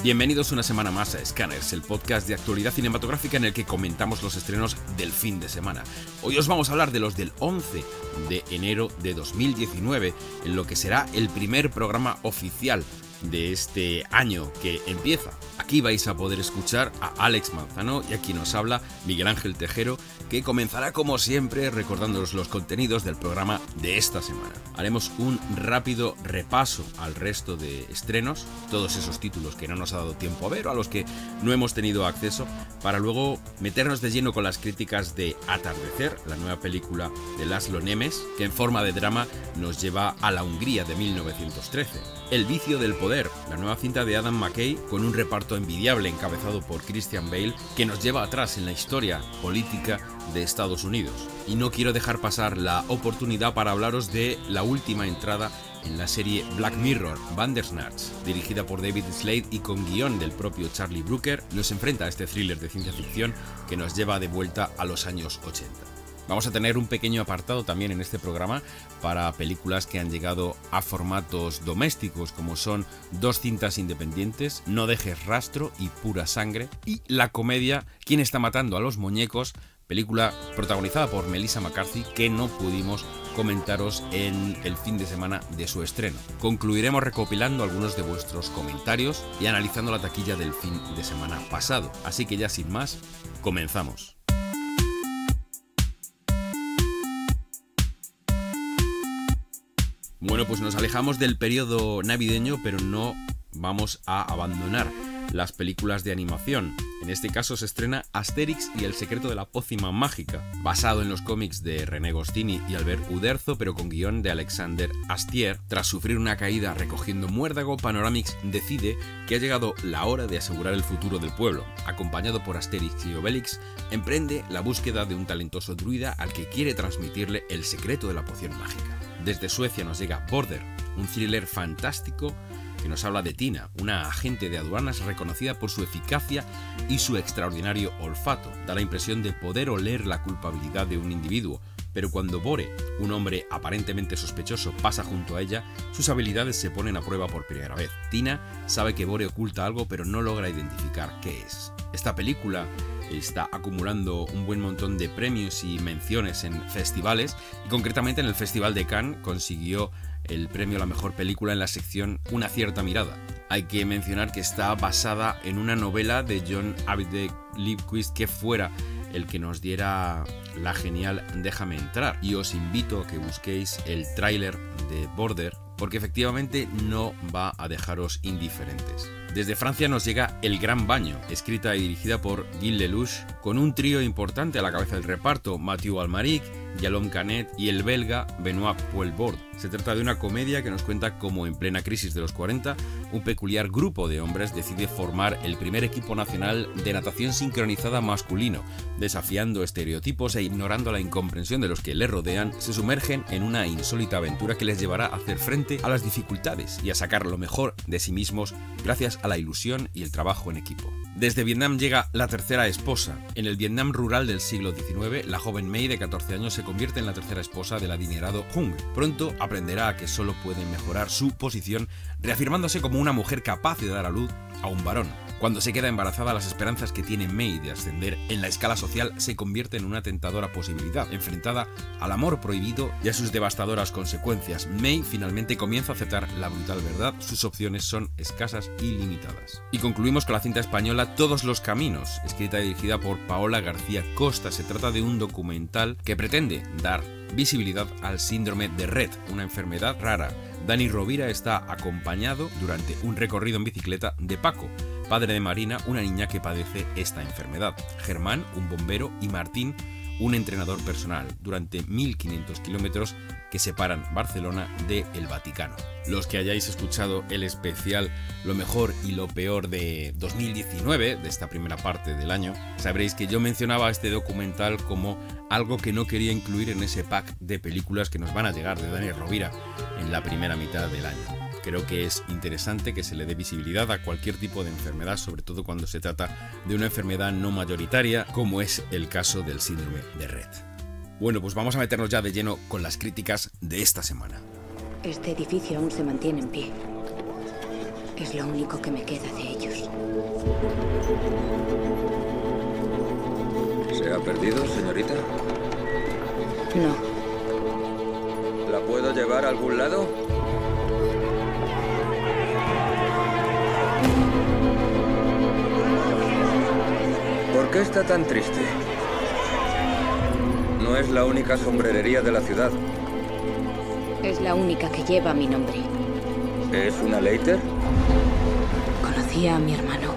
Bienvenidos una semana más a Scanners, el podcast de actualidad cinematográfica en el que comentamos los estrenos del fin de semana. Hoy os vamos a hablar de los del 11 de enero de 2019, en lo que será el primer programa oficial de este año que empieza. Aquí vais a poder escuchar a Alex Manzano y aquí nos habla Miguel Ángel Tejero, que comenzará como siempre recordándonos los contenidos del programa de esta semana. Haremos un rápido repaso al resto de estrenos, todos esos títulos que no nos ha dado tiempo a ver o a los que no hemos tenido acceso, para luego meternos de lleno con las críticas de Atardecer, la nueva película de Laszlo Nemes, que en forma de drama nos lleva a la Hungría de 1913. El vicio del poder, la nueva cinta de Adam McKay con un reparto envidiable encabezado por Christian Bale que nos lleva atrás en la historia política de Estados Unidos. Y no quiero dejar pasar la oportunidad para hablaros de la última entrada en la serie Black Mirror, Bandersnatch, dirigida por David Slade y con guión del propio Charlie Brooker, nos enfrenta a este thriller de ciencia ficción que nos lleva de vuelta a los años 80. Vamos a tener un pequeño apartado también en este programa para películas que han llegado a formatos domésticos, como son Dos cintas independientes, No dejes rastro y Pura sangre, y la comedia ¿Quién está matando a los muñecos? película protagonizada por Melissa McCarthy que no pudimos comentaros en el fin de semana de su estreno. Concluiremos recopilando algunos de vuestros comentarios y analizando la taquilla del fin de semana pasado. Así que ya sin más, comenzamos. Bueno, pues nos alejamos del periodo navideño, pero no vamos a abandonar las películas de animación. En este caso se estrena Asterix y el secreto de la pócima mágica, basado en los cómics de René Gostini y Albert Uderzo, pero con guión de Alexander Astier. Tras sufrir una caída recogiendo muérdago, Panoramix decide que ha llegado la hora de asegurar el futuro del pueblo. Acompañado por Asterix y Obelix, emprende la búsqueda de un talentoso druida al que quiere transmitirle el secreto de la poción mágica. Desde Suecia nos llega Border, un thriller fantástico que nos habla de Tina, una agente de aduanas reconocida por su eficacia y su extraordinario olfato. Da la impresión de poder oler la culpabilidad de un individuo, pero cuando Bore, un hombre aparentemente sospechoso, pasa junto a ella, sus habilidades se ponen a prueba por primera vez. Tina sabe que Bore oculta algo, pero no logra identificar qué es. Esta película está acumulando un buen montón de premios y menciones en festivales y concretamente en el Festival de Cannes consiguió el premio a la mejor película en la sección Una cierta mirada. Hay que mencionar que está basada en una novela de John Abed Lipquist que fuera el que nos diera la genial Déjame entrar. Y os invito a que busquéis el tráiler de Border, porque efectivamente no va a dejaros indiferentes. Desde Francia nos llega El Gran Baño, escrita y dirigida por Gilles Lelouch, con un trío importante a la cabeza del reparto, Mathieu Almaric, Yalom Canet y el belga Benoit Poelbord. Se trata de una comedia que nos cuenta cómo en plena crisis de los 40, un peculiar grupo de hombres decide formar el primer equipo nacional de natación sincronizada masculino. Desafiando estereotipos e ignorando la incomprensión de los que les rodean, se sumergen en una insólita aventura que les llevará a hacer frente a las dificultades y a sacar lo mejor de sí mismos gracias a la ilusión y el trabajo en equipo. Desde Vietnam llega la tercera esposa. En el Vietnam rural del siglo XIX, la joven Mei de 14 años se convierte en la tercera esposa del adinerado Hung. Pronto aprenderá a que solo puede mejorar su posición reafirmándose como una mujer capaz de dar a luz a un varón. Cuando se queda embarazada, las esperanzas que tiene May de ascender en la escala social se convierten en una tentadora posibilidad. Enfrentada al amor prohibido y a sus devastadoras consecuencias, May finalmente comienza a aceptar la brutal verdad, sus opciones son escasas y limitadas. Y concluimos con la cinta española Todos los Caminos, escrita y dirigida por Paola García Costa. Se trata de un documental que pretende dar visibilidad al síndrome de Red, una enfermedad rara. Dani Rovira está acompañado durante un recorrido en bicicleta de Paco, padre de Marina, una niña que padece esta enfermedad, Germán, un bombero, y Martín, un entrenador personal, durante 1500 kilómetros que separan Barcelona de el Vaticano. Los que hayáis escuchado el especial Lo mejor y lo peor de 2019, de esta primera parte del año, sabréis que yo mencionaba este documental como algo que no quería incluir en ese pack de películas que nos van a llegar de Daniel Rovira en la primera mitad del año. Creo que es interesante que se le dé visibilidad a cualquier tipo de enfermedad, sobre todo cuando se trata de una enfermedad no mayoritaria, como es el caso del síndrome de Red. Bueno, pues vamos a meternos ya de lleno con las críticas de esta semana. Este edificio aún se mantiene en pie. Es lo único que me queda de ellos. ¿Se ha perdido, señorita? No. ¿La puedo llevar a algún lado? ¿Por qué está tan triste? No es la única sombrerería de la ciudad. Es la única que lleva mi nombre. ¿Es una Leiter? Conocía a mi hermano.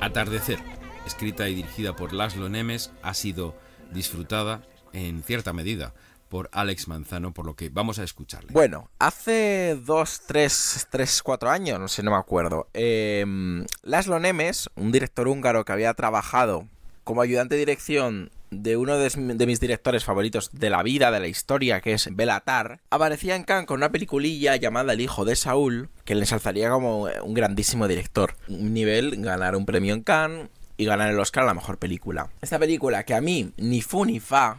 Atardecer, escrita y dirigida por Laszlo Nemes, ha sido disfrutada en cierta medida por Alex Manzano, por lo que vamos a escucharle. Bueno, hace dos, tres, tres, cuatro años, no sé, no me acuerdo, Las em, Laszlo Nemes, un director húngaro que había trabajado como ayudante de dirección de uno de, mis directores favoritos de la vida, de la historia, que es Belatar, aparecía en Cannes con una peliculilla llamada El hijo de Saúl, que le ensalzaría como eh, un grandísimo director. Un nivel, ganar un premio en Cannes y ganar el Oscar a la mejor película. Esta película que a mí, ni fu ni fa,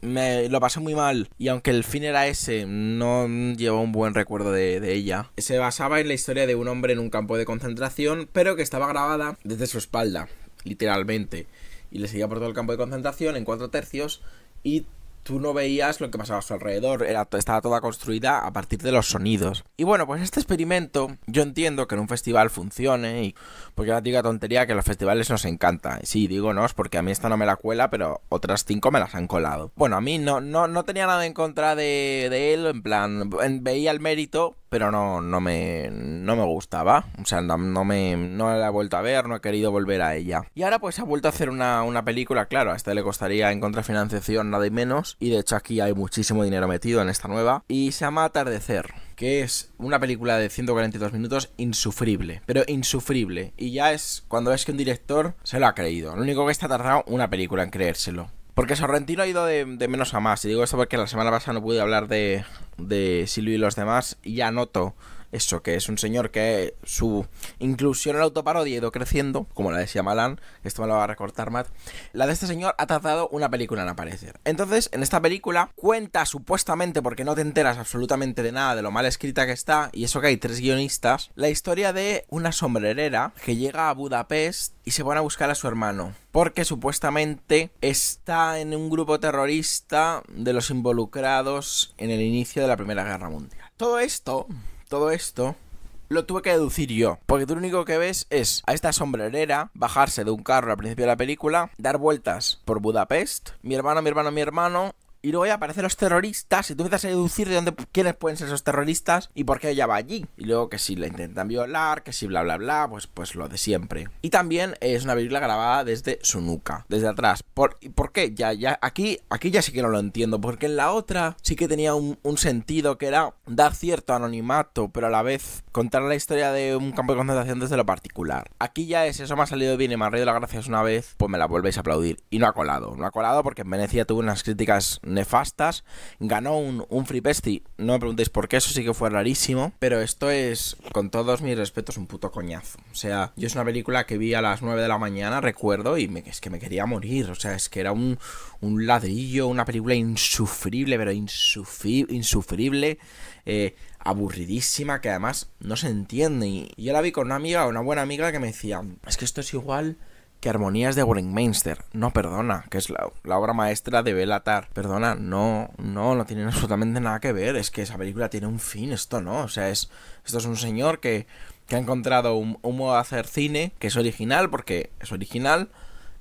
me lo pasé muy mal y aunque el fin era ese, no llevo un buen recuerdo de, de, ella. Se basaba en la historia de un hombre en un campo de concentración, pero que estaba grabada desde su espalda, literalmente. Y le seguía por todo el campo de concentración en cuatro tercios y tú no veías lo que pasaba a su alrededor, estaba toda construida a partir de los sonidos. Y bueno, pues este experimento yo entiendo que en un festival funcione, y, porque la diga tontería que los festivales nos encanta. Sí, digo no, es porque a mí esta no me la cuela, pero otras cinco me las han colado. Bueno, a mí no, no, no tenía nada en contra de, de él, en plan, veía el mérito, pero no, no, me, no me gustaba. O sea, no, me, no la he vuelto a ver, no he querido volver a ella. Y ahora pues ha vuelto a hacer una, película, claro, a esta le costaría en contrafinanciación nada y menos. Y de hecho aquí hay muchísimo dinero metido en esta nueva. Y se llama Atardecer que es una película de 142 minutos insufrible, pero insufrible. Y ya es cuando ves que un director se lo ha creído. Lo único que está tardado una película en creérselo. Porque Sorrentino ha ido de, menos a más. Y digo esto porque la semana pasada no pude hablar de, de Silvio y los demás. Y ya noto eso, que es un señor que su inclusión en la autoparodia ha ido creciendo, como la decía Malan esto me lo va a recortar Matt, la de este señor ha tardado una película en aparecer. Entonces, en esta película cuenta supuestamente, porque no te enteras absolutamente de nada de lo mal escrita que está, y eso que hay tres guionistas, la historia de una sombrerera que llega a Budapest y se van a buscar a su hermano porque supuestamente está en un grupo terrorista de los involucrados en el inicio de la Primera Guerra Mundial. Todo esto todo esto lo tuve que deducir yo. Porque tú lo único que ves es a esta sombrerera bajarse de un carro al principio de la película, dar vueltas por Budapest, mi hermano, mi hermano, mi hermano, y luego ya aparecen los terroristas y tú empiezas a deducir de dónde quiénes pueden ser esos terroristas y por qué ella va allí. Y luego que si la intentan violar, que si bla bla bla, pues, pues lo de siempre. Y también es una película grabada desde su nuca, desde atrás. ¿Por, ¿por qué? Ya, ya, aquí, aquí ya sí que no lo entiendo, porque en la otra sí que tenía un, sentido que era dar cierto anonimato, pero a la vez contar la historia de un campo de concentración desde lo particular. Aquí ya es, eso me ha salido bien y me ha reído las gracias una vez, pues me la volvéis a aplaudir. Y no ha colado, no ha colado porque en Venecia tuvo unas críticas nefastas. Ganó un, un Free No me preguntéis por qué, eso sí que fue rarísimo. Pero esto es, con todos mis respetos, un puto coñazo. O sea, yo es una película que vi a las 9 de la mañana, recuerdo, y me, es que me quería morir. O sea, es que era un, un ladrillo, una película insufrible, pero insufrible. Eh, aburridísima que además no se entiende. Y yo la vi con una amiga, una buena amiga, que me decía, es que esto es igual que Armonías de Mainster... No, perdona, que es la, obra maestra de Belatar. Perdona, no, no, no tienen absolutamente nada que ver. Es que esa película tiene un fin, esto no. O sea, es, esto es un señor que, que ha encontrado un, modo de hacer cine que es original, porque es original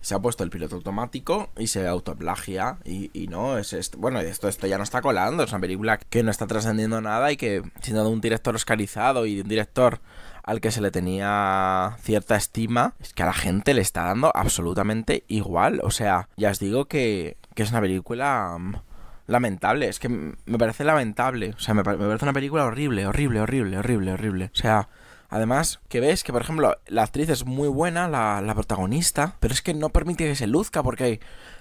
se ha puesto el piloto automático y se autoplagia. Y, y no, es, esto. bueno, esto, esto ya no está colando. Es una película que no está trascendiendo nada y que, siendo de un director oscarizado y de un director al que se le tenía cierta estima, es que a la gente le está dando absolutamente igual. O sea, ya os digo que, que es una película mm, lamentable. Es que me parece lamentable. O sea, me, parece una película horrible, horrible, horrible, horrible, horrible. O sea, además, que ves que, por ejemplo, la actriz es muy buena, la, la protagonista, pero es que no permite que se luzca porque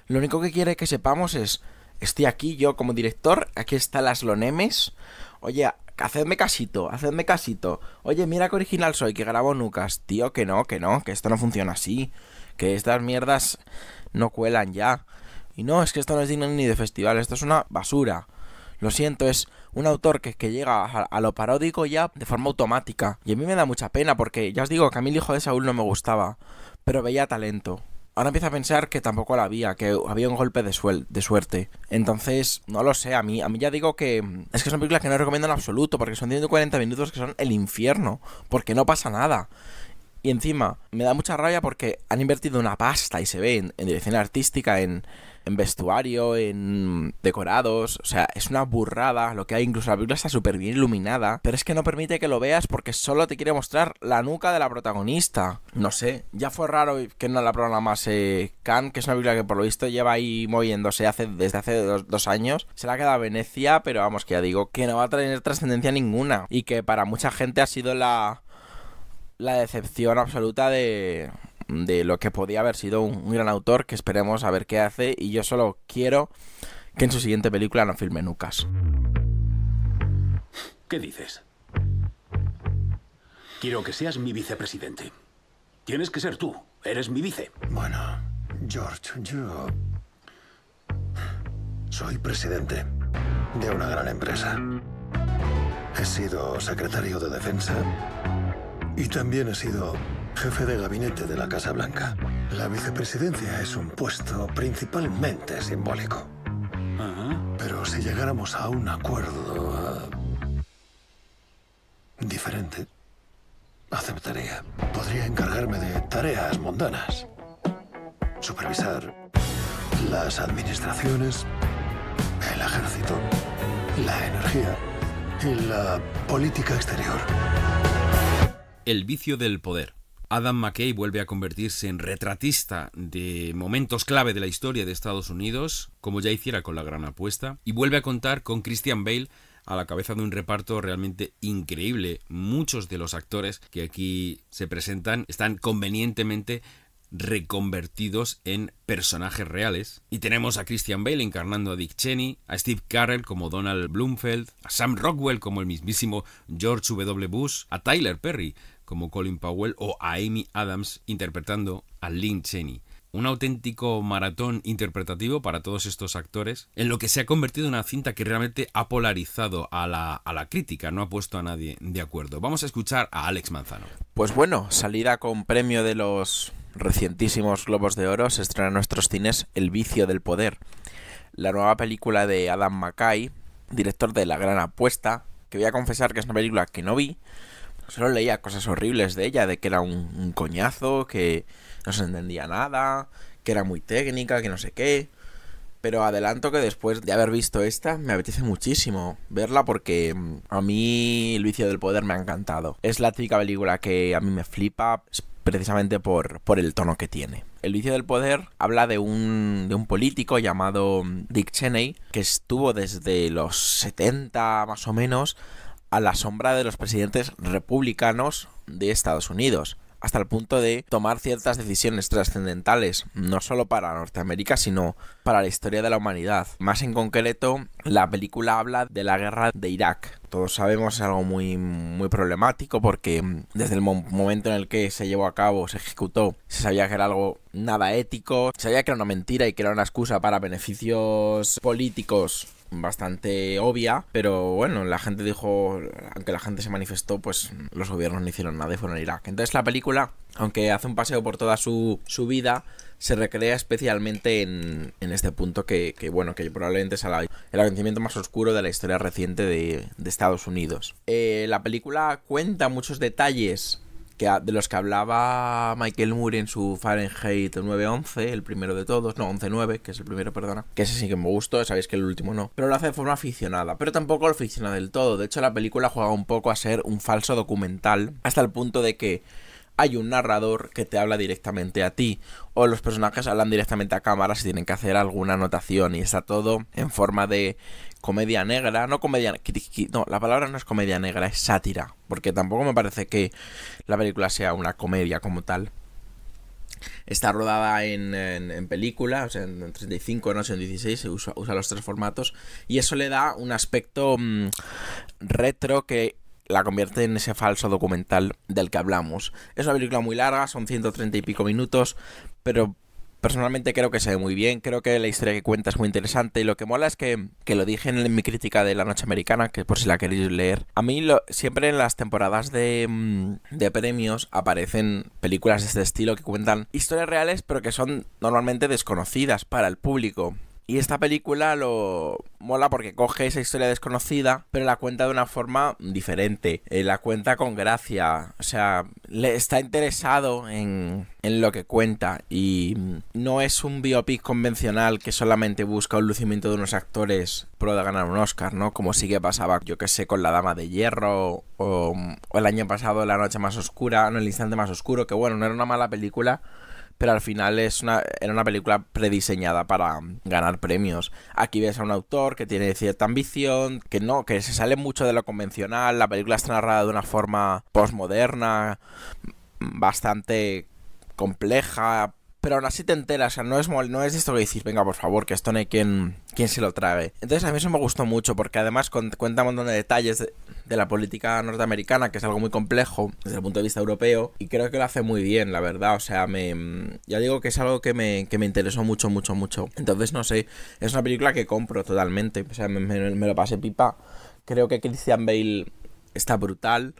lo único que quiere que sepamos es... Estoy aquí yo como director, aquí están las lonemes. Oye, hacedme casito, hacedme casito. Oye, mira que original soy, que grabo Nucas. Tío, que no, que no, que esto no funciona así. Que estas mierdas no cuelan ya. Y no, es que esto no es digno ni de festival, esto es una basura. Lo siento, es un autor que, que llega a, a, lo paródico ya de forma automática. Y a mí me da mucha pena porque ya os digo que a mí el hijo de Saúl no me gustaba, pero veía talento ahora empieza a pensar que tampoco la había, que había un golpe de, suel de suerte. Entonces, no lo sé, a mí, a mí ya digo que es que son películas que no recomiendo en absoluto, porque son 140 minutos que son el infierno, porque no pasa nada. Y encima, me da mucha rabia porque han invertido una pasta y se ve en dirección artística, en, en vestuario, en decorados, o sea, es una burrada lo que hay, incluso la biblia está súper bien iluminada, pero es que no permite que lo veas porque solo te quiere mostrar la nuca de la protagonista. No sé, ya fue raro que no la programase Khan, que es una biblia que por lo visto lleva ahí moviéndose hace, desde hace dos, años, se la queda Venecia, pero vamos, que ya digo, que no va a tener trascendencia ninguna y que para mucha gente ha sido la... La decepción absoluta de, de lo que podía haber sido un, gran autor que esperemos a ver qué hace y yo solo quiero que en su siguiente película no filme Nucas. ¿Qué dices? Quiero que seas mi vicepresidente. Tienes que ser tú. Eres mi vice. Bueno, George, yo... Soy presidente de una gran empresa. He sido secretario de defensa y también he sido jefe de gabinete de la Casa Blanca. La vicepresidencia es un puesto principalmente simbólico. Pero si llegáramos a un acuerdo eh, diferente, aceptaría. Podría encargarme de tareas mundanas, supervisar las administraciones, el ejército, la energía y la política exterior. El vicio del poder. Adam McKay vuelve a convertirse en retratista de momentos clave de la historia de Estados Unidos, como ya hiciera con la gran apuesta, y vuelve a contar con Christian Bale a la cabeza de un reparto realmente increíble. Muchos de los actores que aquí se presentan están convenientemente reconvertidos en personajes reales. Y tenemos a Christian Bale encarnando a Dick Cheney, a Steve Carell como Donald Bloomfield, a Sam Rockwell como el mismísimo George W. Bush, a Tyler Perry como Colin Powell o a Amy Adams interpretando a Lynn Cheney. Un auténtico maratón interpretativo para todos estos actores, en lo que se ha convertido en una cinta que realmente ha polarizado a la, crítica, no ha puesto a nadie de acuerdo. Vamos a escuchar a Alex Manzano. Pues bueno, salida con premio de los recientísimos Globos de Oro, se estrena en nuestros cines El vicio del poder, la nueva película de Adam McKay, director de La Gran Apuesta, que voy a confesar que es una película que no vi, Solo leía cosas horribles de ella, de que era un, coñazo, que no se entendía nada, que era muy técnica, que no sé qué. Pero adelanto que después de haber visto esta, me apetece muchísimo verla porque mm, a mí El vicio del poder me ha encantado. Es la típica película que a mí me flipa precisamente por, por el tono que tiene. El vicio del poder habla de un, de un político llamado mm, Dick Cheney que estuvo desde los 70 más o menos a la sombra de los presidentes republicanos de Estados Unidos, hasta el punto de tomar ciertas decisiones trascendentales, no solo para Norteamérica, sino para la historia de la humanidad. Más en concreto, la película habla de la guerra de Irak. Todos sabemos es algo muy, muy problemático porque desde el momento en el que se llevó a cabo, se ejecutó, se sabía que era algo nada ético, se sabía que era una mentira y que era una excusa para beneficios políticos bastante obvia, pero bueno, la gente dijo, aunque la gente se manifestó, pues los gobiernos no hicieron nada y fueron a Irak. Entonces la película, aunque hace un paseo por toda su, vida, se recrea especialmente en, este punto que, bueno, que probablemente es el acontecimiento más oscuro de la historia reciente de, Estados Unidos. Eh, la película cuenta muchos detalles de los que hablaba Michael Moore en su Fahrenheit 911, el primero de todos, no, 11-9, que es el primero, perdona, que ese sí que me gustó, sabéis que el último no, pero lo hace de forma aficionada, pero tampoco lo aficiona del todo, de hecho la película juega un poco a ser un falso documental, hasta el punto de que hay un narrador que te habla directamente a ti, o los personajes hablan directamente a cámara si tienen que hacer alguna anotación, y está todo en forma de comedia negra, no comedia, no, la palabra no es comedia negra, es sátira, porque tampoco me parece que la película sea una comedia como tal. Está rodada en, en, película, o sea, en, 35, no en 16, se usa, los tres formatos, y eso le da un aspecto mm, retro que la convierte en ese falso documental del que hablamos. Es una película muy larga, son 130 y pico minutos, pero Personalmente creo que se ve muy bien, creo que la historia que cuenta es muy interesante y lo que mola es que, lo dije en, mi crítica de La Noche Americana, que por si la queréis leer. A mí siempre en las temporadas de, mm, de premios aparecen películas de este estilo que cuentan historias reales pero que son normalmente desconocidas para el público. Y esta película lo mola porque coge esa historia desconocida, pero la cuenta de una forma diferente. Eh, la cuenta con gracia. O sea, le está interesado en, lo que cuenta. Y no es un biopic convencional que solamente busca un lucimiento de unos actores pro de ganar un Oscar, ¿no? Como sí que pasaba, yo que sé, con La Dama de Hierro o, o el año pasado La Noche Más Oscura, no, El Instante Más Oscuro, que bueno, no era una mala película pero al final es una, era una película prediseñada para um, ganar premios. Aquí ves a un autor que tiene cierta ambición, que no, que se sale mucho de lo convencional, la película está narrada de una forma postmoderna, mm, bastante compleja, pero aún así te enteras, o sea, no es, no es esto que decís, venga, por favor, que esto no hay quien, quien se lo trague. Entonces a mí eso me gustó mucho, porque además cuenta un montón de detalles de la política norteamericana, que es algo muy complejo desde el punto de vista europeo, y creo que lo hace muy bien, la verdad. O sea, me, mm, ya digo que es algo que me, interesó mucho, mucho, mucho. Entonces, no sé, es una película que compro totalmente, o sea, me, me lo pasé pipa. Creo que Christian Bale está brutal.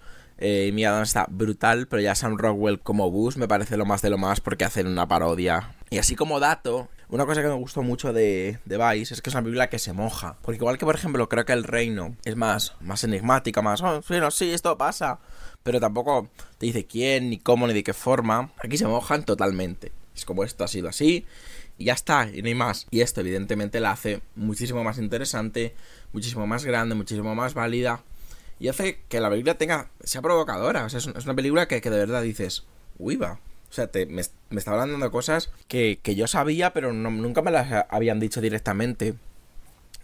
Eh, está brutal, pero ya Sam Rockwell como Bus me parece lo más de lo más porque hacen una parodia. Y así como dato, una cosa que me gustó mucho de, de, Vice es que es una biblia que se moja. Porque igual que, por ejemplo, creo que El Reino es más, más enigmática, más, oh, bueno, sí, esto pasa. Pero tampoco te dice quién, ni cómo, ni de qué forma. Aquí se mojan totalmente. Es como esto ha sido así y ya está, y no hay más. Y esto evidentemente la hace muchísimo más interesante, muchísimo más grande, muchísimo más válida y hace que la película tenga sea provocadora. O sea, es una película que, de verdad dices, uy, va. O sea, te, me, me estaba hablando de cosas que, yo sabía, pero nunca me las habían dicho directamente.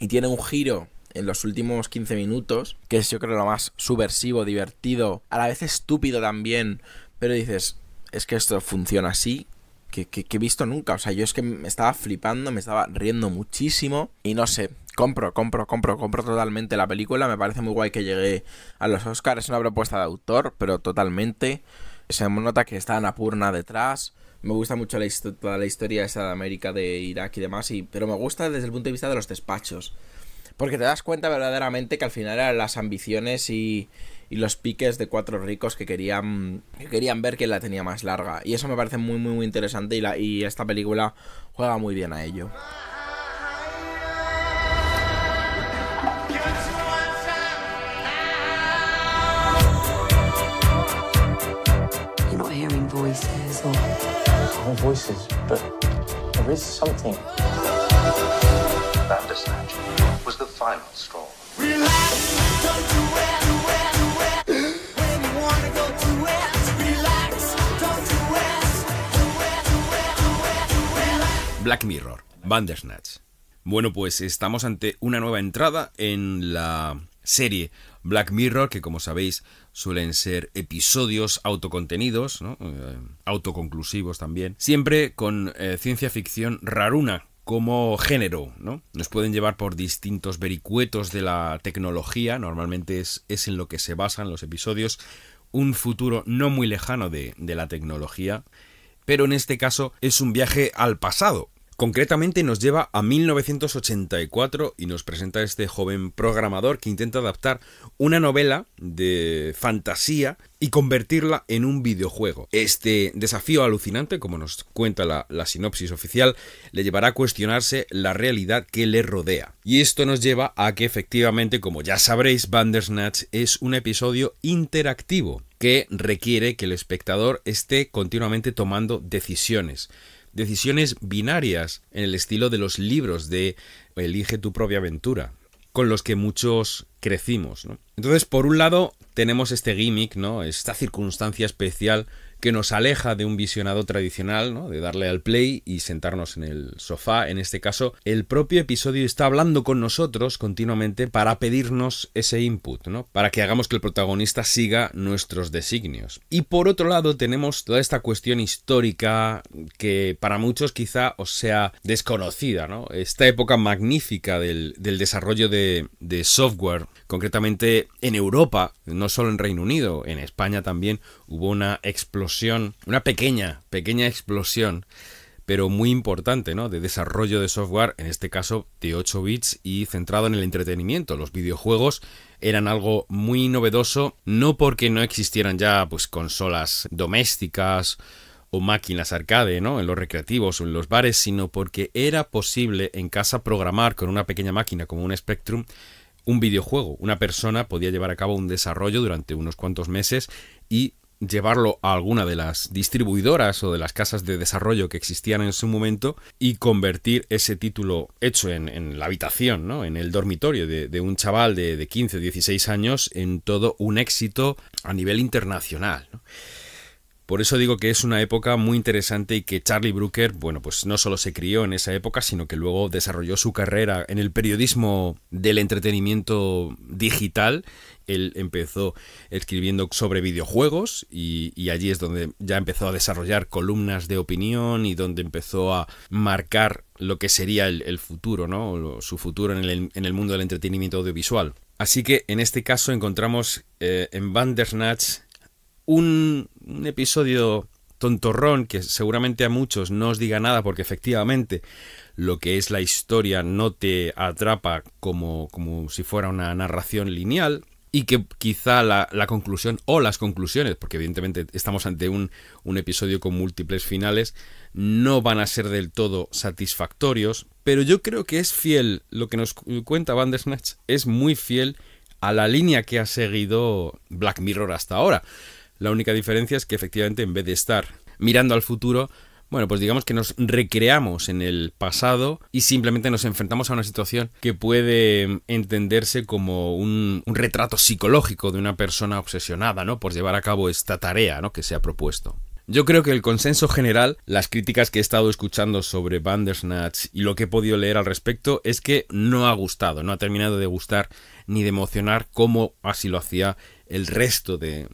Y tiene un giro en los últimos 15 minutos, que es yo creo lo más subversivo, divertido, a la vez estúpido también, pero dices, es que esto funciona así, que, he visto nunca. O sea, yo es que me estaba flipando, me estaba riendo muchísimo. Y no sé, compro, compro, compro, compro totalmente la película. Me parece muy guay que llegue a los Oscars. Es una propuesta de autor, pero totalmente. Se nota que está purna detrás. Me gusta mucho la toda la historia esa de América, de Irak y demás. Y, pero me gusta desde el punto de vista de los despachos. Porque te das cuenta verdaderamente que al final eran las ambiciones y, los piques de cuatro ricos que querían, que querían ver que la tenía más larga. Y eso me parece muy, muy, muy interesante. Y, la, y esta película juega muy bien a ello. voices, Black Mirror, Bandersnatch. Bueno, pues estamos ante una nueva entrada en la serie Black Mirror, que como sabéis suelen ser episodios autocontenidos, eh, autoconclusivos también, siempre con eh, ciencia ficción raruna como género, ¿no? Nos pueden llevar por distintos vericuetos de la tecnología, normalmente es, en lo que se basan los episodios, un futuro no muy lejano de, de la tecnología, pero en este caso es un viaje al pasado, Concretamente nos lleva a 1984 y nos presenta este joven programador que intenta adaptar una novela de fantasía y convertirla en un videojuego. Este desafío alucinante, como nos cuenta la, sinopsis oficial, le llevará a cuestionarse la realidad que le rodea. Y esto nos lleva a que efectivamente, como ya sabréis, Bandersnatch es un episodio interactivo que requiere que el espectador esté continuamente tomando decisiones decisiones binarias en el estilo de los libros de Elige tu propia aventura, con los que muchos crecimos. Entonces, por un lado, tenemos este gimmick, ¿no? Esta circunstancia especial que nos aleja de un visionado tradicional, de darle al play y sentarnos en el sofá. En este caso, el propio episodio está hablando con nosotros continuamente para pedirnos ese input, ¿no? para que hagamos que el protagonista siga nuestros designios. Y por otro lado, tenemos toda esta cuestión histórica que para muchos quizá os sea desconocida, esta época magnífica del, desarrollo de, de software, concretamente en Europa, no solo en Reino Unido, en España también hubo una explosión una pequeña, pequeña explosión, pero muy importante, ¿no? De desarrollo de software, en este caso de 8 bits y centrado en el entretenimiento. Los videojuegos eran algo muy novedoso, no porque no existieran ya pues consolas domésticas o máquinas arcade, ¿no? En los recreativos o en los bares, sino porque era posible en casa programar con una pequeña máquina como un Spectrum un videojuego. Una persona podía llevar a cabo un desarrollo durante unos cuantos meses y llevarlo a alguna de las distribuidoras o de las casas de desarrollo que existían en su momento y convertir ese título hecho en, la habitación, ¿no? en el dormitorio de, un chaval de, de, 15, 16 años en todo un éxito a nivel internacional. Por eso digo que es una época muy interesante y que Charlie Brooker, bueno, pues no solo se crió en esa época, sino que luego desarrolló su carrera en el periodismo del entretenimiento digital él empezó escribiendo sobre videojuegos y, allí es donde ya empezó a desarrollar columnas de opinión y donde empezó a marcar lo que sería el, futuro, ¿no? su futuro en el, mundo del entretenimiento audiovisual. Así que en este caso encontramos eh, en Bandersnatch un, un episodio tontorrón que seguramente a muchos no os diga nada porque efectivamente lo que es la historia no te atrapa como, como si fuera una narración lineal, y que quizá la, conclusión o las conclusiones, porque evidentemente estamos ante un, un, episodio con múltiples finales, no van a ser del todo satisfactorios, pero yo creo que es fiel, lo que nos cuenta Bandersnatch es muy fiel a la línea que ha seguido Black Mirror hasta ahora. La única diferencia es que efectivamente en vez de estar mirando al futuro, bueno, pues digamos que nos recreamos en el pasado y simplemente nos enfrentamos a una situación que puede entenderse como un, retrato psicológico de una persona obsesionada, ¿no? Por llevar a cabo esta tarea, ¿no? Que se ha propuesto. Yo creo que el consenso general, las críticas que he estado escuchando sobre Bandersnatch y lo que he podido leer al respecto es que no ha gustado, no ha terminado de gustar ni de emocionar como así lo hacía el resto de,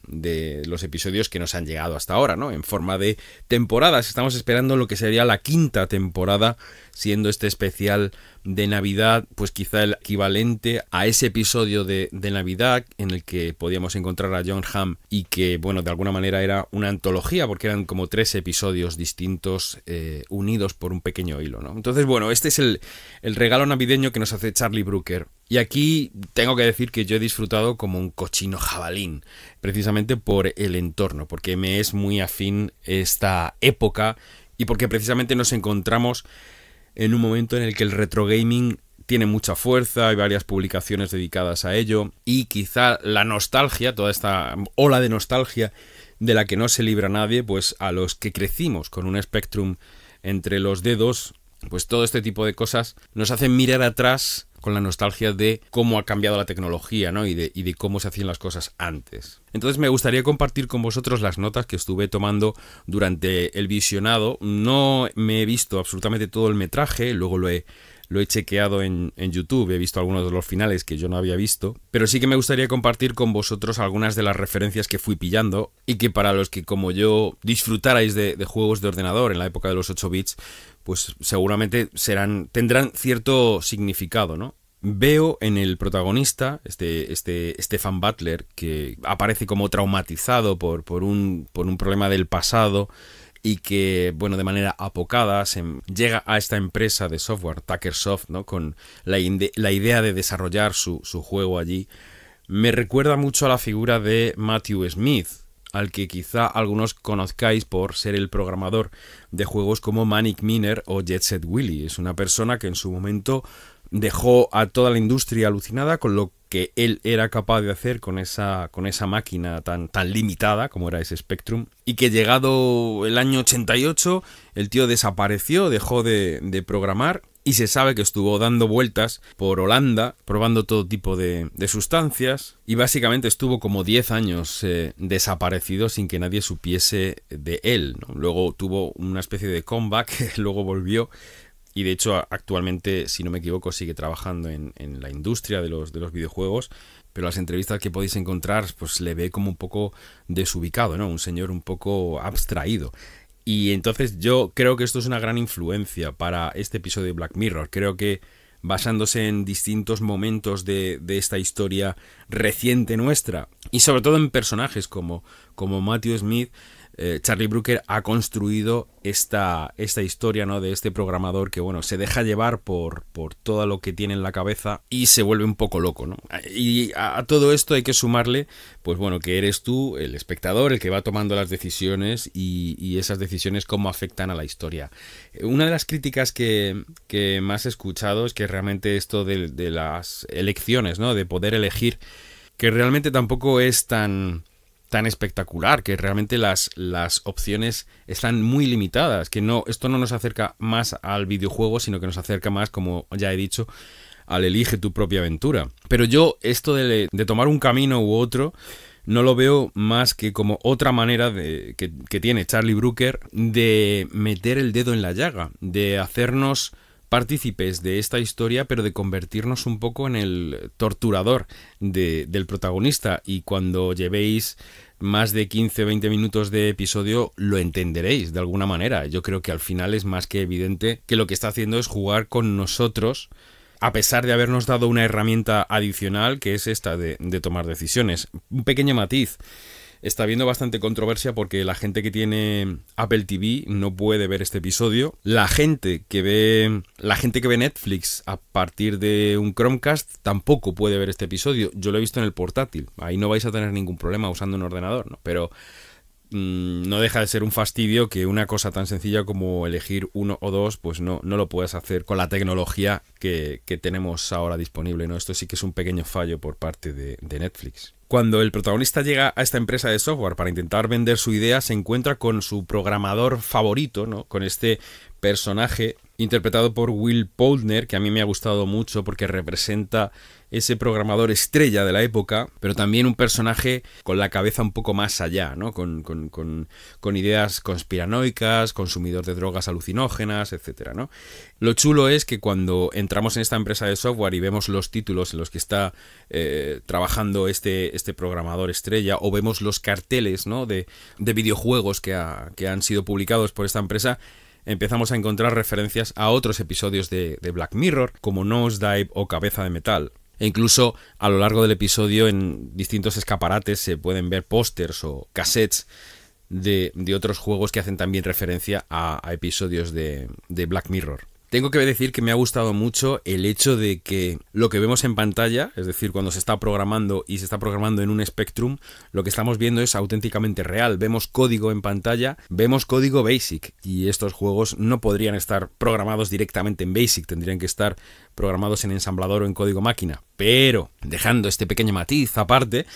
los episodios que nos han llegado hasta ahora, ¿no? En forma de temporadas. Estamos esperando lo que sería la quinta temporada, siendo este especial de Navidad, pues quizá el equivalente a ese episodio de, Navidad en el que podíamos encontrar a John Hamm y que, bueno, de alguna manera era una antología, porque eran como tres episodios distintos eh, unidos por un pequeño hilo, ¿no? Entonces, bueno, este es el, el regalo navideño que nos hace Charlie Brooker y aquí tengo que decir que yo he disfrutado como un cochino jabalín, precisamente por el entorno, porque me es muy afín esta época y porque precisamente nos encontramos en un momento en el que el retro gaming tiene mucha fuerza, hay varias publicaciones dedicadas a ello y quizá la nostalgia, toda esta ola de nostalgia de la que no se libra nadie, pues a los que crecimos con un Spectrum entre los dedos, pues todo este tipo de cosas nos hacen mirar atrás con la nostalgia de cómo ha cambiado la tecnología ¿no? y, de, y de cómo se hacían las cosas antes. Entonces me gustaría compartir con vosotros las notas que estuve tomando durante el visionado. No me he visto absolutamente todo el metraje, luego lo he lo he chequeado en, YouTube, he visto algunos de los finales que yo no había visto, pero sí que me gustaría compartir con vosotros algunas de las referencias que fui pillando y que para los que como yo disfrutarais de, juegos de ordenador en la época de los 8 bits, pues seguramente serán, tendrán cierto significado, ¿no? Veo en el protagonista, este, este Stefan Butler, que aparece como traumatizado por, por, un, por un problema del pasado, y que, bueno, de manera apocada se llega a esta empresa de software, Tuckersoft, ¿no? con la, idea de desarrollar su, su, juego allí, me recuerda mucho a la figura de Matthew Smith, al que quizá algunos conozcáis por ser el programador de juegos como Manic Miner o Jet Set Willy. Es una persona que en su momento dejó a toda la industria alucinada con lo que él era capaz de hacer con esa, con esa máquina tan, tan limitada como era ese Spectrum, y que llegado el año 88 el tío desapareció, dejó de, programar y se sabe que estuvo dando vueltas por Holanda, probando todo tipo de, sustancias, y básicamente estuvo como 10 años eh, desaparecido sin que nadie supiese de él. Luego tuvo una especie de comeback, luego volvió y de hecho, actualmente, si no me equivoco, sigue trabajando en, la industria de los, de los videojuegos pero las entrevistas que podéis encontrar, pues le ve como un poco desubicado, ¿no? Un señor un poco abstraído. Y entonces yo creo que esto es una gran influencia para este episodio de Black Mirror. Creo que basándose en distintos momentos de, de esta historia reciente nuestra, y sobre todo en personajes como, como Matthew Smith, eh, Charlie Brooker ha construido esta, esta historia ¿no? de este programador que bueno, se deja llevar por, por todo lo que tiene en la cabeza y se vuelve un poco loco. ¿no? Y a, todo esto hay que sumarle, pues bueno, que eres tú el espectador, el que va tomando las decisiones y, esas decisiones cómo afectan a la historia. Eh, una de las críticas que, más he escuchado es que realmente esto de, de las elecciones, ¿no? de poder elegir, que realmente tampoco es tan tan espectacular, que realmente las, las opciones están muy limitadas, que no, esto no nos acerca más al videojuego, sino que nos acerca más, como ya he dicho, al elige tu propia aventura. Pero yo esto de, tomar un camino u otro no lo veo más que como otra manera de, que, que tiene Charlie Brooker de meter el dedo en la llaga, de hacernos partícipes de esta historia, pero de convertirnos un poco en el torturador del protagonista. Y cuando llevéis más de 15 o 20 minutos de episodio, lo entenderéis de alguna manera. Yo creo que al final es más que evidente que lo que está haciendo es jugar con nosotros a pesar de habernos dado una herramienta adicional que es esta de, de, tomar decisiones. Un pequeño matiz está habiendo bastante controversia porque la gente que tiene Apple TV no puede ver este episodio. La gente que ve la gente que ve Netflix a partir de un Chromecast tampoco puede ver este episodio. Yo lo he visto en el portátil. Ahí no vais a tener ningún problema usando un ordenador, ¿no? Pero Mm, no deja de ser un fastidio que una cosa tan sencilla como elegir uno o dos, pues no, no lo puedas hacer con la tecnología que, tenemos ahora disponible. ¿no? Esto sí que es un pequeño fallo por parte de, Netflix. Cuando el protagonista llega a esta empresa de software para intentar vender su idea, se encuentra con su programador favorito, con este personaje interpretado por Will Poulter, que a mí me ha gustado mucho porque representa ese programador estrella de la época, pero también un personaje con la cabeza un poco más allá, ¿no? Con, con, ideas conspiranoicas, consumidor de drogas alucinógenas, etc. ¿no? Lo chulo es que cuando entramos en esta empresa de software y vemos los títulos en los que está eh, trabajando este, este programador estrella, o vemos los carteles ¿no? de, de videojuegos que, que han sido publicados por esta empresa, empezamos a encontrar referencias a otros episodios de, Black Mirror, como Dive o Cabeza de Metal. E incluso a lo largo del episodio en distintos escaparates se pueden ver pósters o cassettes de, otros juegos que hacen también referencia a, episodios de Black Mirror. Tengo que decir que me ha gustado mucho el hecho de que lo que vemos en pantalla, es decir, cuando se está programando y se está programando en un Spectrum, lo que estamos viendo es auténticamente real. Vemos código en pantalla, vemos código BASIC y estos juegos no podrían estar programados directamente en BASIC, tendrían que estar programados en ensamblador o en código máquina. Pero, dejando este pequeño matiz aparte,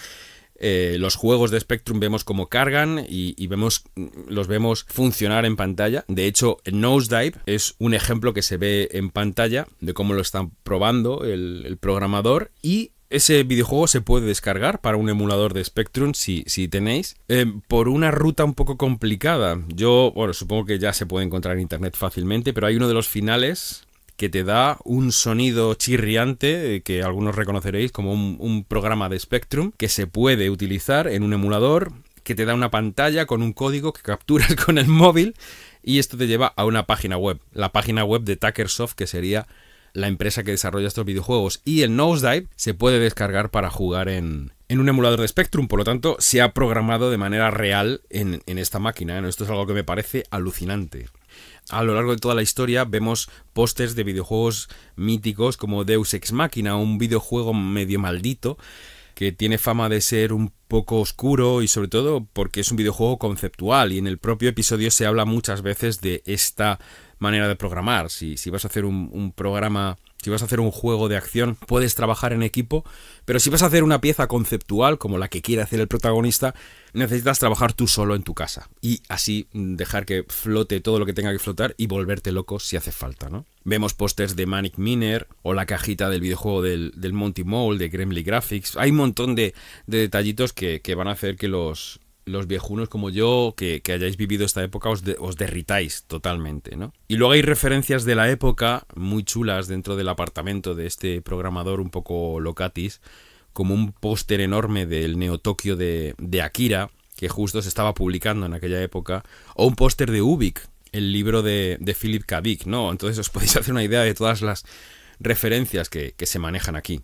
eh, los juegos de Spectrum vemos cómo cargan y, vemos, los vemos funcionar en pantalla. De hecho, Nosedive es un ejemplo que se ve en pantalla de cómo lo están probando el, programador y ese videojuego se puede descargar para un emulador de Spectrum si, si tenéis, eh, por una ruta un poco complicada. Yo, bueno, supongo que ya se puede encontrar en internet fácilmente, pero hay uno de los finales que te da un sonido chirriante eh, que algunos reconoceréis como un, programa de Spectrum que se puede utilizar en un emulador que te da una pantalla con un código que capturas con el móvil y esto te lleva a una página web, la página web de Tuckersoft que sería la empresa que desarrolla estos videojuegos y el Nosedive se puede descargar para jugar en, un emulador de Spectrum, por lo tanto se ha programado de manera real en, esta máquina, ¿eh? esto es algo que me parece alucinante a lo largo de toda la historia vemos pósters de videojuegos míticos como Deus Ex Machina, un videojuego medio maldito que tiene fama de ser un poco oscuro y sobre todo porque es un videojuego conceptual y en el propio episodio se habla muchas veces de esta manera de programar. Si, si vas a hacer un programa si vas a hacer un juego de acción, puedes trabajar en equipo, pero si vas a hacer una pieza conceptual como la que quiere hacer el protagonista, necesitas trabajar tú solo en tu casa y así dejar que flote todo lo que tenga que flotar y volverte loco si hace falta, ¿no? Vemos pósters de Manic Miner o la cajita del videojuego del, Monty Mole, de Gremlin Graphics. Hay un montón de, detallitos que, que van a hacer que los, los viejunos como yo que, hayáis vivido esta época os, derritáis totalmente, ¿no? Y luego hay referencias de la época muy chulas dentro del apartamento de este programador un poco locatis, como un póster enorme del Neo Tokio de, de Akira, que justo se estaba publicando en aquella época, o un póster de Ubik, el libro de, de Philip K. Dick, ¿no? Entonces os podéis hacer una idea de todas las referencias que, se manejan aquí.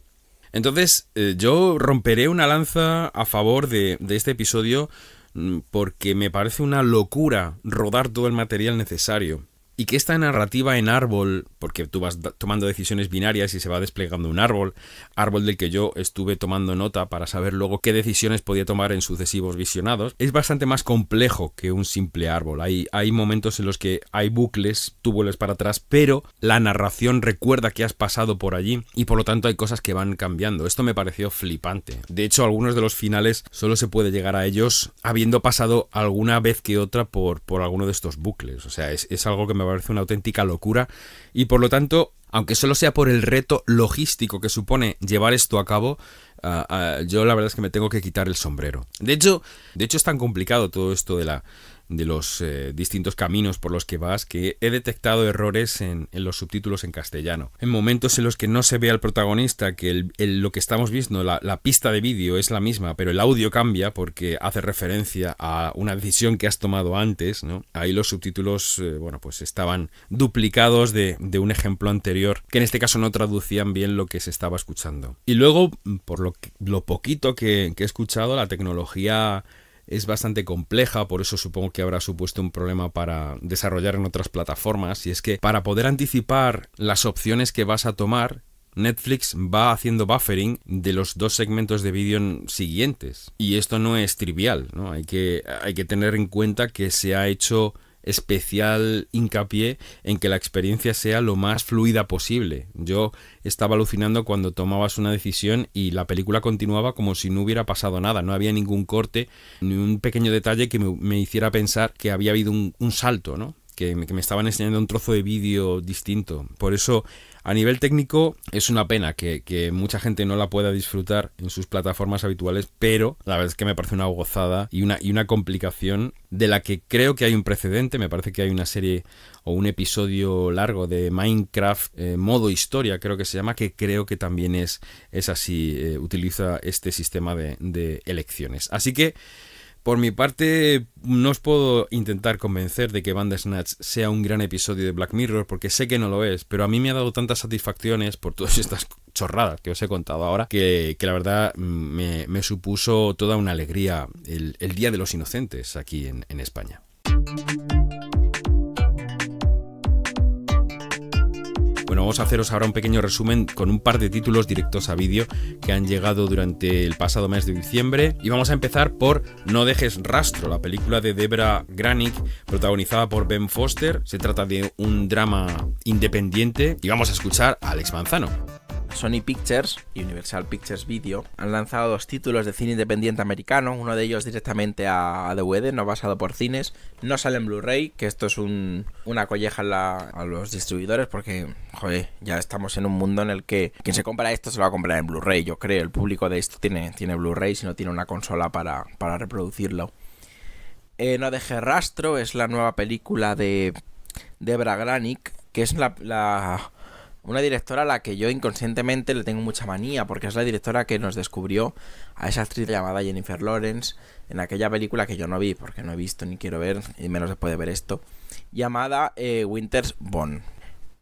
Entonces, eh, yo romperé una lanza a favor de, de este episodio Mm, porque me parece una locura rodar todo el material necesario y que esta narrativa en árbol, porque tú vas tomando decisiones binarias y se va desplegando un árbol, árbol del que yo estuve tomando nota para saber luego qué decisiones podía tomar en sucesivos visionados, es bastante más complejo que un simple árbol. Hay, hay momentos en los que hay bucles, tú vuelves para atrás, pero la narración recuerda que has pasado por allí y por lo tanto hay cosas que van cambiando. Esto me pareció flipante. De hecho, algunos de los finales solo se puede llegar a ellos habiendo pasado alguna vez que otra por, por alguno de estos bucles. O sea, es, es algo que me parece una auténtica locura y por lo tanto, aunque solo sea por el reto logístico que supone llevar esto a cabo, ah, ah, yo la verdad es que me tengo que quitar el sombrero. De hecho, de hecho es tan complicado todo esto de la de los eh, distintos caminos por los que vas que he detectado errores en, los subtítulos en castellano. En momentos en los que no se ve al protagonista, que lo que estamos viendo, la, pista de vídeo es la misma, pero el audio cambia porque hace referencia a una decisión que has tomado antes, ¿no? Ahí los subtítulos, eh, bueno, pues estaban duplicados de, un ejemplo anterior, que en este caso no traducían bien lo que se estaba escuchando. Y luego, por lo, lo poquito que, que he escuchado, la tecnología es bastante compleja, por eso supongo que habrá supuesto un problema para desarrollar en otras plataformas, y es que para poder anticipar las opciones que vas a tomar, Netflix va haciendo buffering de los dos segmentos de vídeo siguientes. Y esto no es trivial, ¿no? Hay que, hay que tener en cuenta que se ha hecho especial hincapié en que la experiencia sea lo más fluida posible. Yo estaba alucinando cuando tomabas una decisión y la película continuaba como si no hubiera pasado nada, no había ningún corte ni un pequeño detalle que me, hiciera pensar que había habido un, un salto, ¿no? que me, estaban enseñando un trozo de vídeo distinto. Por eso, a nivel técnico, es una pena que, mucha gente no la pueda disfrutar en sus plataformas habituales, pero la verdad es que me parece una gozada y una, complicación de la que creo que hay un precedente. Me parece que hay una serie o un episodio largo de Minecraft eh, modo historia, creo que se llama, que creo que también es, es así, eh, utiliza este sistema de elecciones. Así que... Por mi parte, no os puedo intentar convencer de que Bandersnatch sea un gran episodio de Black Mirror, porque sé que no lo es, pero a mí me ha dado tantas satisfacciones por todas estas chorradas que os he contado ahora, que, la verdad mm, me, supuso toda una alegría el, Día de los Inocentes aquí en España. Bueno, vamos a haceros ahora un pequeño resumen con un par de títulos directos a vídeo que han llegado durante el pasado mes de diciembre. Y vamos a empezar por No dejes rastro, la película de Debra Granick, protagonizada por Ben Foster. Se trata de un drama independiente y vamos a escuchar a Alex Manzano. Sony Pictures y Universal Pictures Video han lanzado dos títulos de cine independiente americano, uno de ellos directamente a, DVD, no basado por cines, no sale en Blu-ray, que esto es una colleja a los distribuidores porque, joder, ya estamos en un mundo en el que quien se compra esto se lo va a comprar en Blu-ray, yo creo, el público de esto tiene, tiene Blu-ray si no tiene una consola para, reproducirlo. Eh, no deje rastro es la nueva película de Debra Granik que es la una directora a la que yo inconscientemente le tengo mucha manía, porque es la directora que nos descubrió a esa actriz llamada Jennifer Lawrence en aquella película que yo no vi, porque no he visto ni quiero ver, y menos después de ver esto, llamada eh, Winters Bone.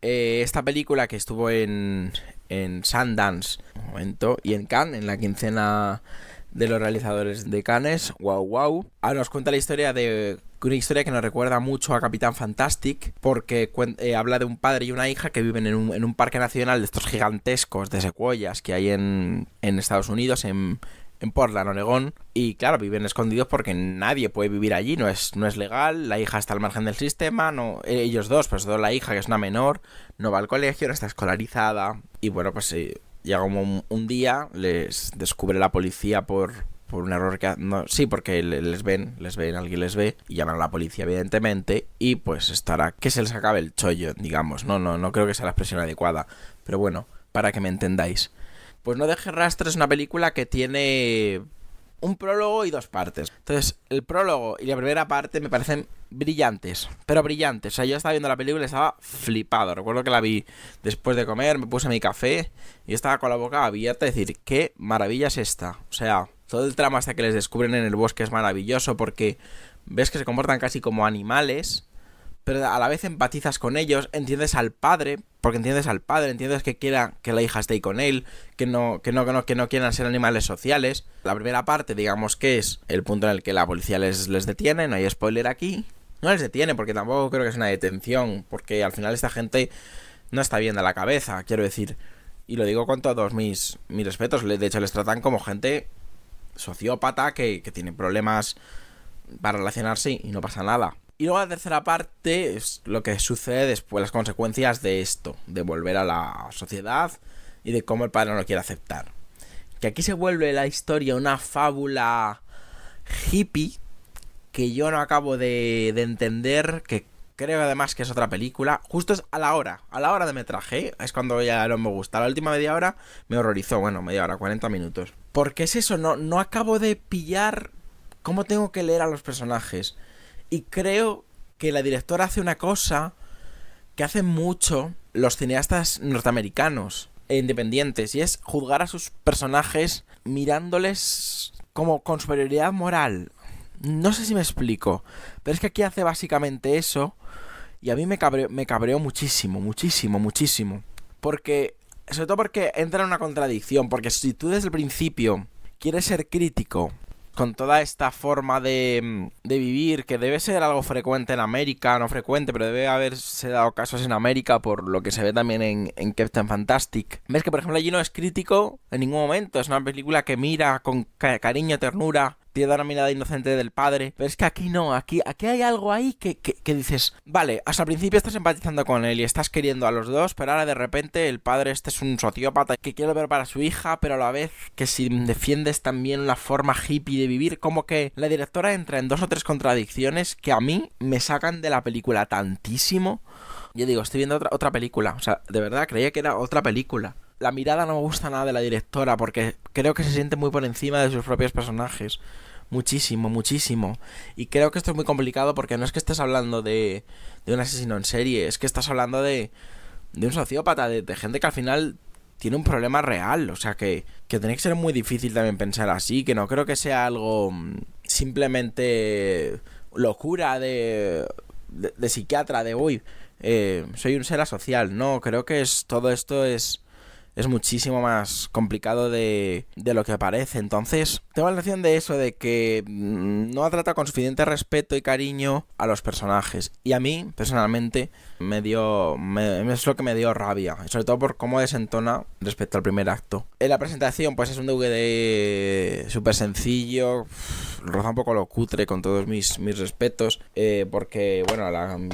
Eh, esta película que estuvo en, en Sundance un momento, y en Cannes, en la quincena de los realizadores de Cannes, wow wow, nos cuenta la historia de una historia que nos recuerda mucho a Capitán Fantastic, porque eh, habla de un padre y una hija que viven en un, parque nacional de estos gigantescos de secuoyas que hay en, Estados Unidos, en, en Portland, Oregón, y claro, viven escondidos porque nadie puede vivir allí, no es, no es legal, la hija está al margen del sistema, eh, ellos dos, pues la hija que es una menor, no va al colegio, no está escolarizada, y bueno, pues eh, llega un, un día, les descubre la policía por, por un error que no, sí porque les ven les ven alguien les ve y llaman a la policía evidentemente y pues estará que se les acabe el chollo digamos no no no creo que sea la expresión adecuada pero bueno para que me entendáis pues no deje rastro es una película que tiene un prólogo y dos partes. Entonces, el prólogo y la primera parte me parecen brillantes, pero brillantes. O sea, yo estaba viendo la película y estaba flipado. Recuerdo que la vi después de comer, me puse mi café y estaba con la boca abierta, a decir, qué maravilla es esta. O sea, todo el tramo hasta que les descubren en el bosque es maravilloso porque ves que se comportan casi como animales, pero a la vez empatizas con ellos, entiendes al padre, porque entiendes al padre, entiendes que quiera que la hija esté con él, que no, que no, que no, quieran ser animales sociales. La primera parte, digamos que es el punto en el que la policía les, les detiene, no hay spoiler aquí. No les detiene, porque tampoco creo que es una detención, porque al final esta gente no está bien de la cabeza, quiero decir. Y lo digo con todos mis, mis respetos, de hecho les tratan como gente sociópata que, tiene problemas para relacionarse y no pasa nada. Y luego la tercera parte es lo que sucede después, las consecuencias de esto, de volver a la sociedad y de cómo el padre no lo quiere aceptar. Que aquí se vuelve la historia una fábula hippie que yo no acabo de, de entender que Creo además que es otra película. Justo es a la hora, a la hora de metraje. Es cuando ya no me gusta. La última media hora me horrorizó. Bueno, media hora, 40 minutos. Porque es eso, no, no acabo de pillar cómo tengo que leer a los personajes. Y creo que la directora hace una cosa que hacen mucho los cineastas norteamericanos e independientes. Y es juzgar a sus personajes mirándoles como con superioridad moral. No sé si me explico, pero es que aquí hace básicamente eso y a mí me cabreó, me cabreó muchísimo, muchísimo, muchísimo. Porque, sobre todo porque entra en una contradicción, porque si tú desde el principio quieres ser crítico con toda esta forma de, de, vivir, que debe ser algo frecuente en América, no frecuente, pero debe haberse dado casos en América por lo que se ve también en, en Captain Fantastic. Ves que, por ejemplo, allí no es crítico en ningún momento, es una película que mira con cariño, ternura tiene una mirada inocente del padre. Pero es que aquí no, aquí, aquí hay algo ahí que, dices, vale, hasta el principio estás empatizando con él y estás queriendo a los dos, pero ahora de repente el padre este es un sociópata que quiere ver para su hija, pero a la vez que si defiendes también la forma hippie de vivir, como que la directora entra en dos o tres contradicciones que a mí me sacan de la película tantísimo. Yo digo, estoy viendo otra, otra película. O sea, de verdad creía que era otra película la mirada no me gusta nada de la directora porque creo que se siente muy por encima de sus propios personajes muchísimo, muchísimo. Y creo que esto es muy complicado porque no es que estés hablando de, de un asesino en serie, es que estás hablando de, de un sociópata, de, gente que al final tiene un problema real. O sea que, que tiene que ser muy difícil también pensar así, que no creo que sea algo mm, simplemente locura de, de, psiquiatra, de uy, eh, soy un ser asocial. No, creo que es, todo esto es es muchísimo más complicado de, de lo que parece. Entonces, tengo la sensación de eso, de que mm, no ha tratado con suficiente respeto y cariño a los personajes. Y a mí, personalmente, me dio. es lo que me dio rabia. Sobre todo por cómo desentona respecto al primer acto. En la presentación, pues es un DVD súper sencillo roza un poco lo cutre con todos mis, mis respetos, eh, porque bueno,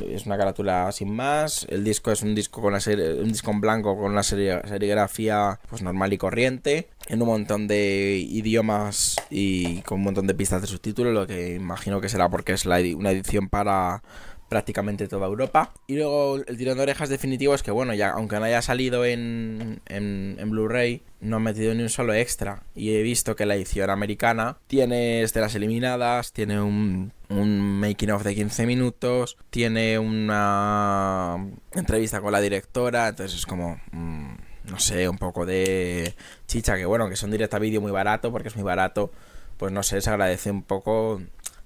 es una carátula sin más, el disco es un disco con un disco en blanco con una serie, serigrafía pues normal y corriente, en un montón de idiomas y con un montón de pistas de subtítulos, lo que imagino que será porque es una edición para prácticamente toda Europa. Y luego el tirón de orejas definitivo es que, bueno, ya aunque no haya salido en, en, Blu-ray, no han metido ni un solo extra. Y he visto que la edición americana tiene estelas eliminadas, tiene un, un making of de 15 minutos, tiene una entrevista con la directora, entonces es como... Mm, no sé, un poco de chicha, que bueno, que son directa vídeo muy barato, porque es muy barato, pues no sé, se agradece un poco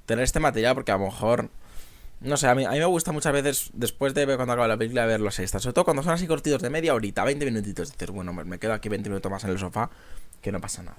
tener este material, porque a lo mejor no sé, a mí, a me gusta muchas veces, después de cuando acaba la película, ver los extras. Sobre todo cuando son así cortitos de media horita, 20 minutitos. Dices, bueno, me quedo aquí 20 minutos más en el sofá, que no pasa nada.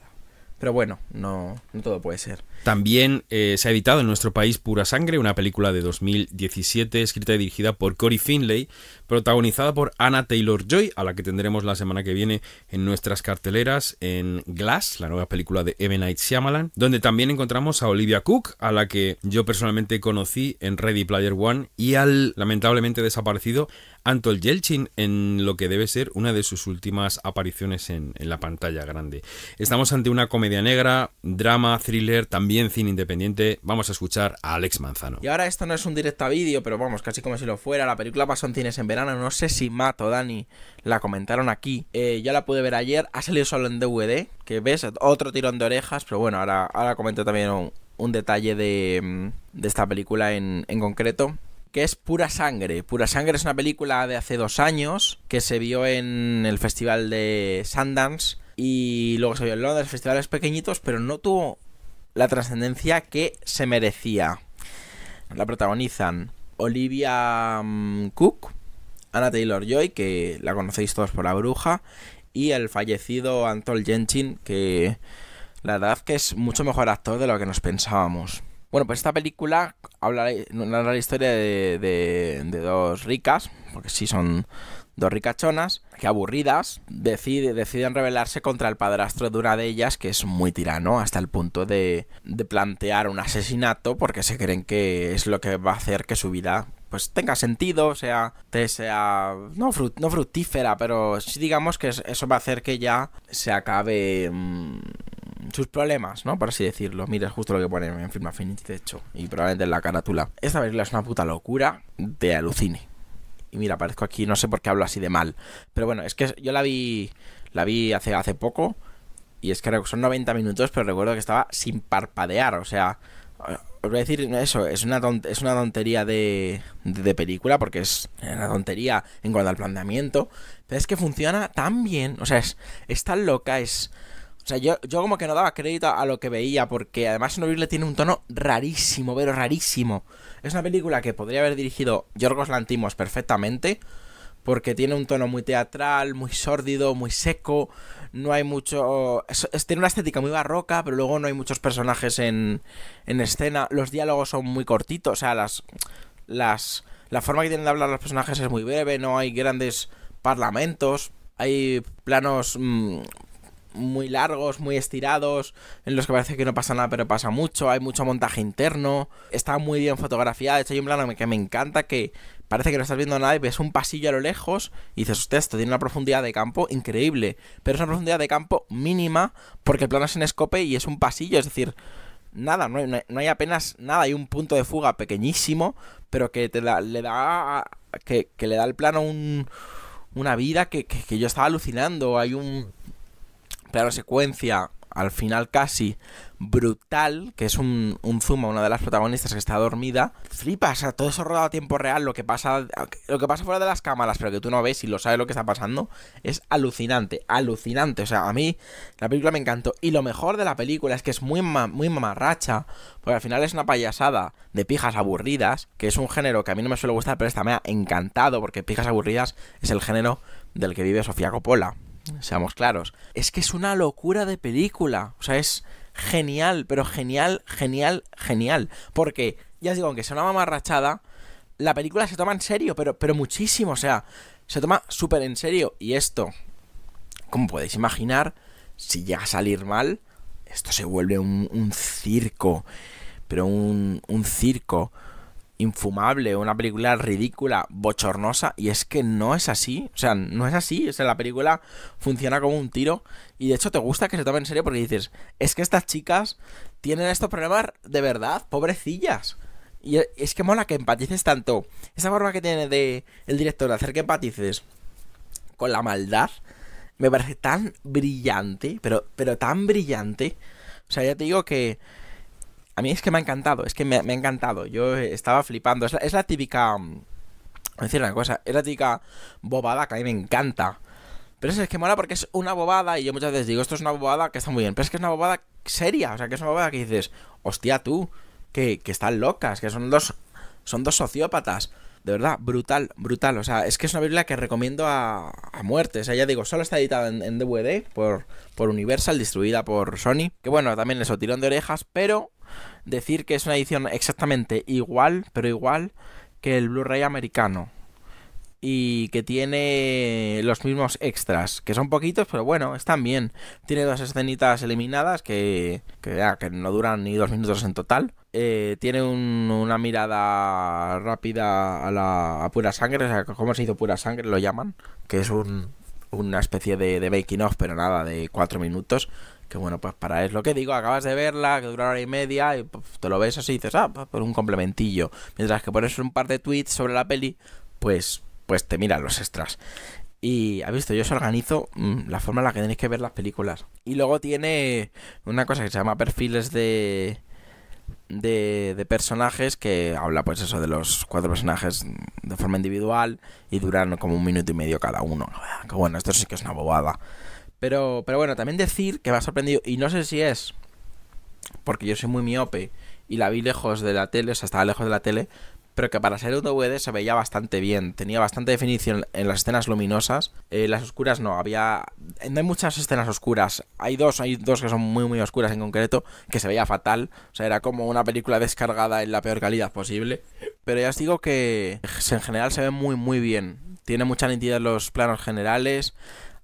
Pero bueno, no, todo puede ser. También eh, se ha editado en nuestro país Pura Sangre, una película de 2017 escrita y dirigida por Cory Finlay, protagonizada por Anna Taylor-Joy, a la que tendremos la semana que viene en nuestras carteleras en Glass, la nueva película de Evan Night Shyamalan, donde también encontramos a Olivia Cook, a la que yo personalmente conocí en Ready Player One, y al lamentablemente desaparecido Antol Yelchin en lo que debe ser una de sus últimas apariciones en, la pantalla grande. Estamos ante una comedia negra, drama, thriller, también cine independiente. Vamos a escuchar a Alex Manzano. Y ahora esto no es un directo a vídeo, pero vamos, casi como si lo fuera. La película pasó en cines en verano no sé si Mato, o Dani la comentaron aquí. Eh, ya la pude ver ayer, ha salido solo en DVD, que ves, otro tirón de orejas, pero bueno, ahora, ahora comento también un, detalle mm, de, esta película en, en concreto que es Pura Sangre. Pura Sangre es una película de hace dos años que se vio en el festival de Sundance y luego se vio en Londres, festivales pequeñitos, pero no tuvo la trascendencia que se merecía. La protagonizan Olivia mm, Cook, Ana Taylor Joy, que la conocéis todos por la bruja, y el fallecido Anton Jenchin, que la verdad que es mucho mejor actor de lo que nos pensábamos. Bueno, pues esta película habla, una la historia de, de, de, dos ricas, porque sí son dos ricachonas, que aburridas deciden rebelarse contra el padrastro de una de ellas, que es muy tirano, hasta el punto de, de plantear un asesinato, porque se creen que es lo que va a hacer que su vida pues tenga sentido, o sea, te sea no, frut, fructífera, pero sí digamos que eso va a hacer que ya se acabe mm, sus problemas, ¿no? Por así decirlo. Mira, es justo lo que pone en firma Affinity, de hecho, y probablemente en la carátula. Esta película es una puta locura de alucine. Y mira, aparezco aquí, no sé por qué hablo así de mal, pero bueno, es que yo la vi la vi hace, hace poco y es que son 90 minutos, pero recuerdo que estaba sin parpadear, o sea, voy a decir eso, es una, es una tontería de, de, película, porque es una tontería en cuanto al planteamiento, pero es que funciona tan bien, o sea, es, tan loca, es... O sea, yo, como que no daba crédito a lo que veía, porque además oírle tiene un tono rarísimo, pero rarísimo. Es una película que podría haber dirigido Yorgos Lantimos perfectamente, porque tiene un tono muy teatral, muy sórdido, muy seco, no hay mucho... tiene una estética muy barroca, pero luego no hay muchos personajes en, escena, los diálogos son muy cortitos, o sea, las, las, la forma que tienen de hablar los personajes es muy breve, no hay grandes parlamentos, hay planos mm, muy largos, muy estirados, en los que parece que no pasa nada, pero pasa mucho. Hay mucho montaje interno. Está muy bien fotografiada. De hecho, hay un plano que me encanta que parece que no estás viendo nada y ves un pasillo a lo lejos y dices, usted, esto tiene una profundidad de campo increíble, pero es una profundidad de campo mínima porque el plano es en escope y es un pasillo, es decir, nada, no hay, apenas nada, hay un punto de fuga pequeñísimo, pero que te le da que, le da al plano una vida que, yo estaba alucinando, hay un plano secuencia, al final casi brutal, que es un, un Zuma, una de las protagonistas que está dormida, o sea todo eso rodado a tiempo real, lo que pasa lo que pasa fuera de las cámaras, pero que tú no ves y lo sabes lo que está pasando, es alucinante, alucinante, o sea, a mí la película me encantó y lo mejor de la película es que es muy muy mamarracha, porque al final es una payasada de pijas aburridas, que es un género que a mí no me suele gustar, pero esta me ha encantado porque pijas aburridas es el género del que vive Sofía Coppola seamos claros. Es que es una locura de película. O sea, es genial, pero genial, genial, genial. Porque, ya os digo, aunque sea una mamarrachada, la película se toma en serio, pero, pero muchísimo. O sea, se toma súper en serio. Y esto, como podéis imaginar, si llega a salir mal, esto se vuelve un, circo. Pero un, un circo infumable, una película ridícula, bochornosa, y es que no es así, o sea, no es así, o sea, la película funciona como un tiro, y de hecho te gusta que se tome en serio porque dices, es que estas chicas tienen estos problemas de verdad, pobrecillas. Y e, es que mola que empatices tanto. Esa forma que tiene de el director de hacer que empatices con la maldad me parece tan brillante, pero, pero tan brillante. O sea, ya te digo que a mí es que me ha encantado, es que me, ha encantado. Yo estaba flipando. Es la, es la típica. Mm, a decir una cosa, es la típica bobada que a mí me encanta. Pero es que mola porque es una bobada y yo muchas veces digo, esto es una bobada que está muy bien, pero es que es una bobada seria, o sea, que es una bobada que dices, hostia tú, que, que están locas, que son dos, son dos sociópatas. De verdad, brutal, brutal. O sea, es que es una Biblia que recomiendo a, muerte. O sea, ya digo, solo está editada en, DVD por, por Universal, distribuida por Sony. Que bueno, también les tirón de orejas, pero decir que es una edición exactamente igual, pero igual que el Blu-ray americano. Y que tiene los mismos extras, que son poquitos, pero bueno, están bien. Tiene dos escenitas eliminadas que, que, no duran ni dos minutos en total. Eh, tiene una mirada rápida a la pura sangre, o sea, ¿cómo se hizo pura sangre? Lo llaman, que es una especie de, de, making off, pero nada, de cuatro minutos, que bueno, pues para es lo que digo, acabas de verla, que dura una hora y media, y pues, te lo ves así y dices, ah, pues un complementillo. Mientras que pones un par de tweets sobre la peli, pues, pues te miran los extras. Y ha visto, yo os organizo mm, la forma en la que tenéis que ver las películas. Y luego tiene una cosa que se llama perfiles de. De, de, personajes que habla pues eso de los cuatro personajes de forma individual y duran como un minuto y medio cada uno. Ah, que bueno, esto sí que es una bobada. Pero, pero bueno, también decir que me ha sorprendido, y no sé si es porque yo soy muy miope y la vi lejos de la tele, o sea, estaba lejos de la tele, pero que para ser un DVD se veía bastante bien, tenía bastante definición en las escenas luminosas, eh, las oscuras no, había... No hay muchas escenas oscuras, hay dos, hay dos que son muy muy oscuras en concreto, que se veía fatal, o sea, era como una película descargada en la peor calidad posible, pero ya os digo que en general se ve muy muy bien, tiene mucha nitidez los planos generales,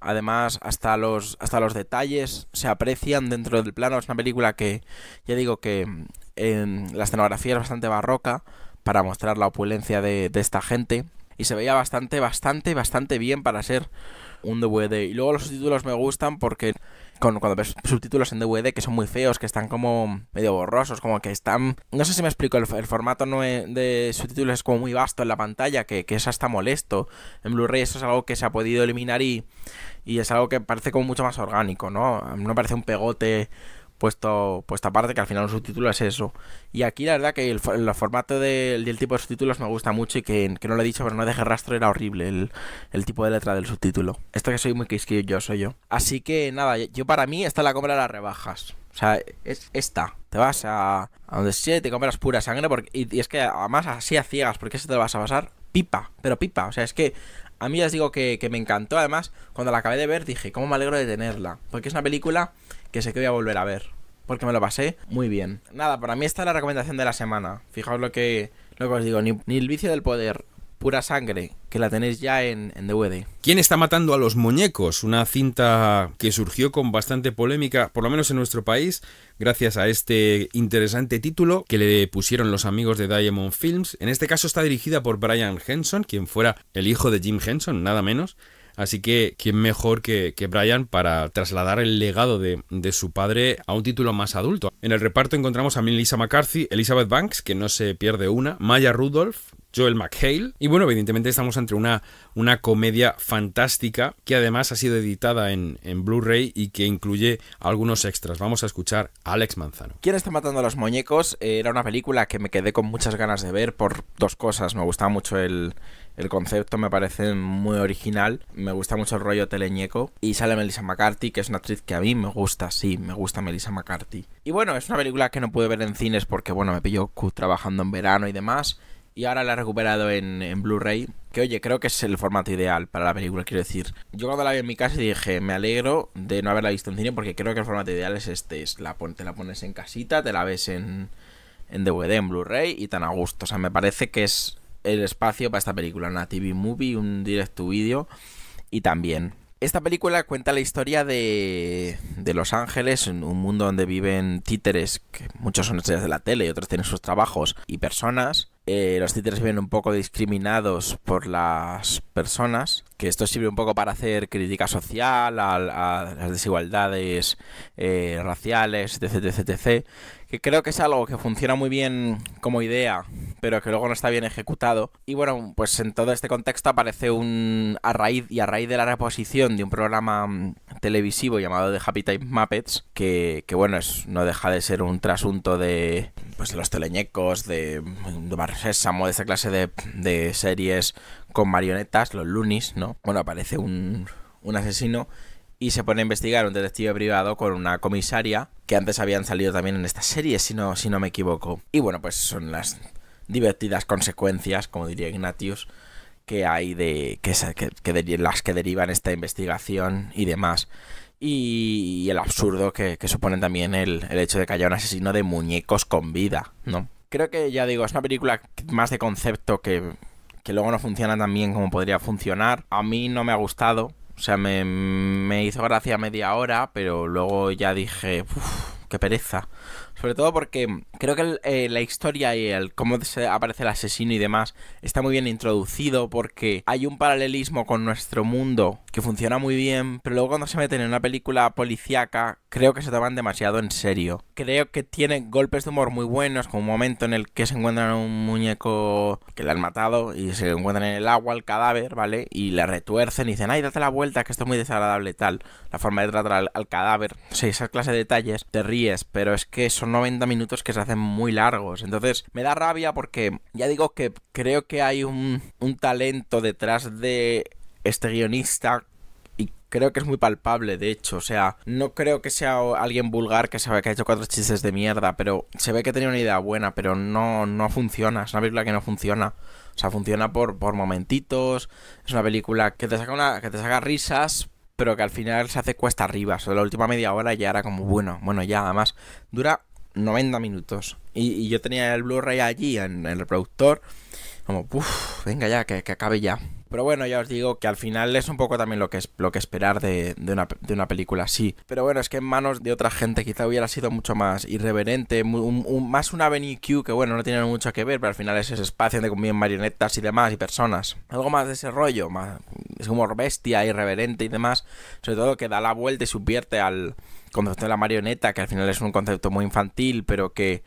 Además, hasta los, hasta los detalles se aprecian dentro del plano. Es una película que, ya digo, que la escenografía es bastante barroca para mostrar la opulencia de, esta gente. Y se veía bastante, bastante, bastante bien para ser un DVD. Y luego los subtítulos me gustan porque con, cuando ves subtítulos en DVD que son muy feos, que están como medio borrosos, como que están... No sé si me explico, el, formato de subtítulos es como muy vasto en la pantalla, que, es hasta molesto. En Blu-ray eso es algo que se ha podido eliminar y, y es algo que parece como mucho más orgánico, ¿no? No parece un pegote puesto, aparte, que al final un subtítulo es eso. Y aquí la verdad que el, formato del, tipo de subtítulos me gusta mucho y que, que no lo he dicho, pero no deje rastro, era horrible el, tipo de letra del subtítulo. Esto que soy muy quisquillo yo, soy yo. Así que nada, yo para mí esta la compra de las rebajas. O sea, es esta. Te vas a, donde sea te compras pura sangre. Porque, y, es que además así a ciegas, porque eso te lo vas a pasar pipa, pero pipa. O sea, es que a mí ya digo que, que me encantó. Además, cuando la acabé de ver dije, ¿cómo me alegro de tenerla? Porque es una película que sé que voy a volver a ver. Porque me lo pasé muy bien. Nada, para mí está la recomendación de la semana. Fijaos lo que, lo os digo, ni, el vicio del poder, pura sangre, que la tenéis ya en, en, DVD. ¿Quién está matando a los muñecos? Una cinta que surgió con bastante polémica, por lo menos en nuestro país, gracias a este interesante título que le pusieron los amigos de Diamond Films. En este caso está dirigida por Brian Henson, quien fuera el hijo de Jim Henson, nada menos. Así que, ¿quién mejor que, Brian para trasladar el legado de, su padre a un título más adulto? En el reparto encontramos a Melissa McCarthy, Elizabeth Banks, que no se pierde una, Maya Rudolph, Joel McHale. Y bueno, evidentemente estamos ante una, una comedia fantástica que además ha sido editada en, en Blu-ray y que incluye algunos extras. Vamos a escuchar a Alex Manzano. ¿Quién está matando a los muñecos? Era una película que me quedé con muchas ganas de ver por dos cosas. Me gustaba mucho el el concepto me parece muy original, me gusta mucho el rollo teleñeco y sale Melissa McCarthy, que es una actriz que a mí me gusta, sí, me gusta Melissa McCarthy. Y bueno, es una película que no pude ver en cines porque, bueno, me pilló trabajando en verano y demás. Y ahora la he recuperado en, Blu-ray. Que oye, creo que es el formato ideal para la película, quiero decir. Yo cuando la vi en mi casa dije, me alegro de no haberla visto en cine porque creo que el formato ideal es este. Es la, te la pones en casita, te la ves en, en DVD, en Blu-ray y tan a gusto. O sea, me parece que es el espacio para esta película, una TV movie, un direct to video y también. Esta película cuenta la historia de, Los Ángeles, un mundo donde viven títeres, que muchos son estrellas de la tele y otros tienen sus trabajos, y personas. Eh, los títeres viven un poco discriminados por las personas, que esto sirve un poco para hacer crítica social, a, las desigualdades eh, raciales, etc, etc, etc que creo que es algo que funciona muy bien como idea, pero que luego no está bien ejecutado. Y bueno, pues en todo este contexto aparece un a raíz y a raíz de la reposición de un programa mm, televisivo llamado The Happy Time Muppets, que, bueno, es, no deja de ser un trasunto de pues de los teleñecos, de, mm, de Bar de esta clase de, de series con marionetas, los Lunis, ¿no? Bueno, aparece un, un asesino y se pone a investigar un detective privado con una comisaria que antes habían salido también en esta serie, si no, si no me equivoco. Y bueno, pues son las divertidas consecuencias, como diría Ignatius, que hay de que, las que derivan esta investigación y demás. Y, el absurdo que, supone también el, el, hecho de que haya un asesino de muñecos con vida, ¿no? Creo que ya digo, es una película más de concepto que, que luego no funciona tan bien como podría funcionar. A mí no me ha gustado, o sea, me, me hizo gracia media hora, pero luego ya dije, uff, qué pereza. Sobre todo porque creo que eh, la historia y el cómo se aparece el asesino y demás está muy bien introducido porque hay un paralelismo con nuestro mundo que funciona muy bien, pero luego cuando se meten en una película policíaca creo que se toman demasiado en serio. Creo que tiene golpes de humor muy buenos, como un momento en el que se encuentran un muñeco que le han matado y se encuentran en el agua al cadáver, ¿vale? Y le retuercen y dicen, ay, date la vuelta, que esto es muy desagradable tal. La forma de tratar al, cadáver, o esa clase de detalles, te ríes, pero es que son 90 minutos que se hacen muy largos. Entonces me da rabia porque ya digo que creo que hay un, talento detrás de este guionista y creo que es muy palpable, de hecho. O sea, no creo que sea alguien vulgar que sabe que ha hecho cuatro chistes de mierda, pero se ve que tenía una idea buena, pero no, no funciona. Es una película que no funciona. O sea, funciona por, por momentitos. Es una película que te saca una, que te saca risas, pero que al final se hace cuesta arriba. O sea, la última media hora ya era como bueno, bueno, ya, además. Dura 90 minutos. Y, yo tenía el Blu-ray allí en, el reproductor. Como, uff, venga ya, que, acabe ya. Pero bueno, ya os digo que al final es un poco también lo que, es, lo que esperar de, una, película así. Pero bueno, es que en manos de otra gente quizá hubiera sido mucho más irreverente, más un, más una Avenue Q que bueno, no tiene mucho que ver, pero al final es ese espacio donde conviven marionetas y demás y personas. Algo más de ese rollo, más, es como bestia, irreverente y demás. Sobre todo que da la vuelta y subvierte al, concepto de la marioneta, que al final es un concepto muy infantil, pero que,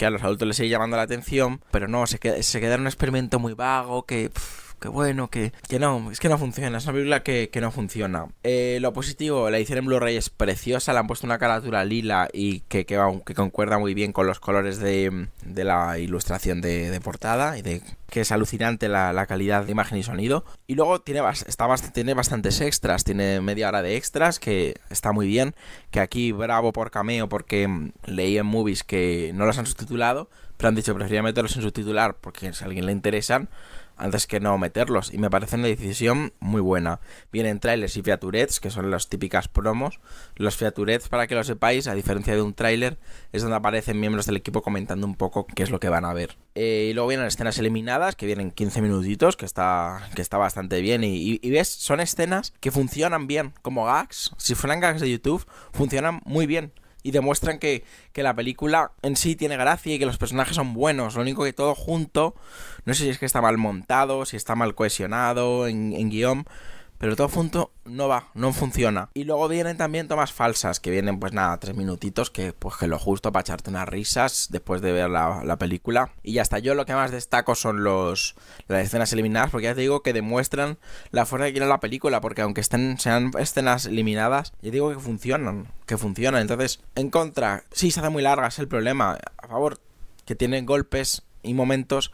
a los adultos les sigue llamando la atención, pero no, se queda, se queda en un experimento muy vago que que bueno, que, que no, es que no funciona, es una película que, no funciona. Eh, lo positivo, la edición en Blu-ray es preciosa, le han puesto una carátula lila y que, que, concuerda muy bien con los colores de, la ilustración de, portada y de que es alucinante la, calidad de imagen y sonido. Y luego tiene, está bastante, tiene bastantes extras, tiene media hora de extras, que está muy bien, que aquí bravo por cameo porque mm, leí en movies que no los han subtitulado, pero han dicho, preferiría meterlos en subtitular porque si a alguien le interesan antes que no meterlos. Y me parece una decisión muy buena. Vienen trailers y featurettes, que son las típicas promos. Los featurettes, para que lo sepáis, a diferencia de un trailer, es donde aparecen miembros del equipo comentando un poco qué es lo que van a ver. Eh, y luego vienen escenas eliminadas, que vienen 15 minutitos, que está, que está bastante bien. y, ves, son escenas que funcionan bien, como gags. Si fueran gags de YouTube, funcionan muy bien y demuestran que, que, la película en sí tiene gracia y que los personajes son buenos. Lo único que todo junto, no sé si es que está mal montado, si está mal cohesionado en, en guión, pero todo junto no va, no funciona. Y luego vienen también tomas falsas, que vienen pues nada, tres minutitos, que pues que lo justo para echarte unas risas después de ver la, película. Y hasta yo lo que más destaco son los las escenas eliminadas, porque ya te digo que demuestran la fuerza que tiene la película, porque aunque estén, sean escenas eliminadas, yo digo que funcionan, que funcionan. Entonces, en contra, sí se hace muy larga, es el problema. A favor, que tienen golpes y momentos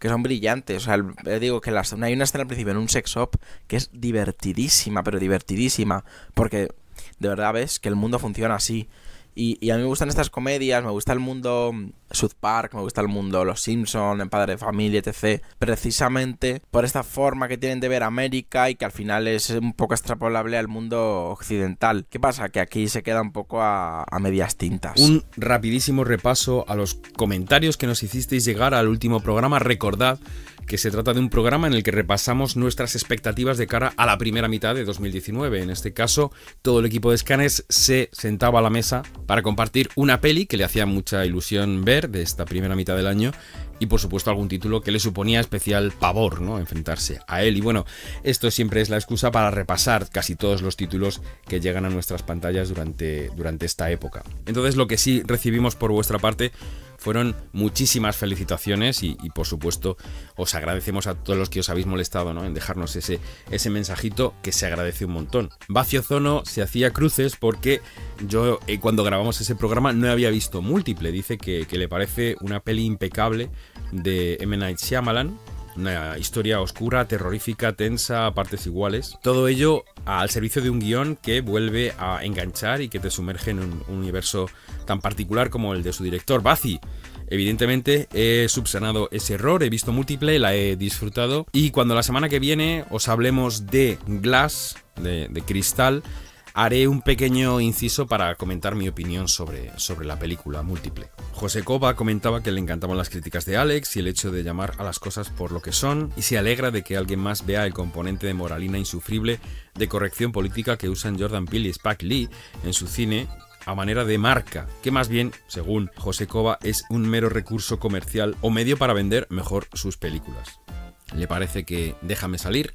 que son brillantes. O sea, eh, digo que hay una escena al principio en un sex shop que es divertidísima, pero divertidísima. Porque de verdad ves que el mundo funciona así. Y, a mí me gustan estas comedias, me gusta el mundo mm, South Park, me gusta el mundo Los Simpson, El Padre de Familia, etc. Precisamente por esta forma que tienen de ver América y que al final es un poco extrapolable al mundo occidental. ¿Qué pasa? Que aquí se queda un poco a, a medias tintas. Un rapidísimo repaso a los comentarios que nos hicisteis llegar al último programa. Recordad que se trata de un programa en el que repasamos nuestras expectativas de cara a la primera mitad de 2019. En este caso, todo el equipo de Scanners se sentaba a la mesa para compartir una peli que le hacía mucha ilusión ver de esta primera mitad del año y por supuesto algún título que le suponía especial pavor, ¿no? Enfrentarse a él. Y bueno, esto siempre es la excusa para repasar casi todos los títulos que llegan a nuestras pantallas durante, durante esta época. Entonces lo que sí recibimos por vuestra parte fueron muchísimas felicitaciones y, por supuesto os agradecemos a todos los que os habéis molestado ¿no? en dejarnos ese, ese mensajito que se agradece un montón. Vacio Zono se hacía cruces porque yo eh, cuando grabamos ese programa no había visto múltiple. Dice que, que le parece una peli impecable de M. Night Shyamalan una historia oscura, terrorífica, tensa, a partes iguales. Todo ello al servicio de un guión que vuelve a enganchar y que te sumerge en un universo tan particular como el de su director, Bazzi. Evidentemente he subsanado ese error, he visto múltiple, la he disfrutado y cuando la semana que viene os hablemos de Glass, de, de Cristal, haré un pequeño inciso para comentar mi opinión sobre, sobre la película múltiple. José Cova comentaba que le encantaban las críticas de Alex y el hecho de llamar a las cosas por lo que son y se alegra de que alguien más vea el componente de moralina insufrible de corrección política que usan Jordan Peele y Spike Lee en su cine a manera de marca, que más bien, según José Cova, es un mero recurso comercial o medio para vender mejor sus películas. Le parece que Déjame salir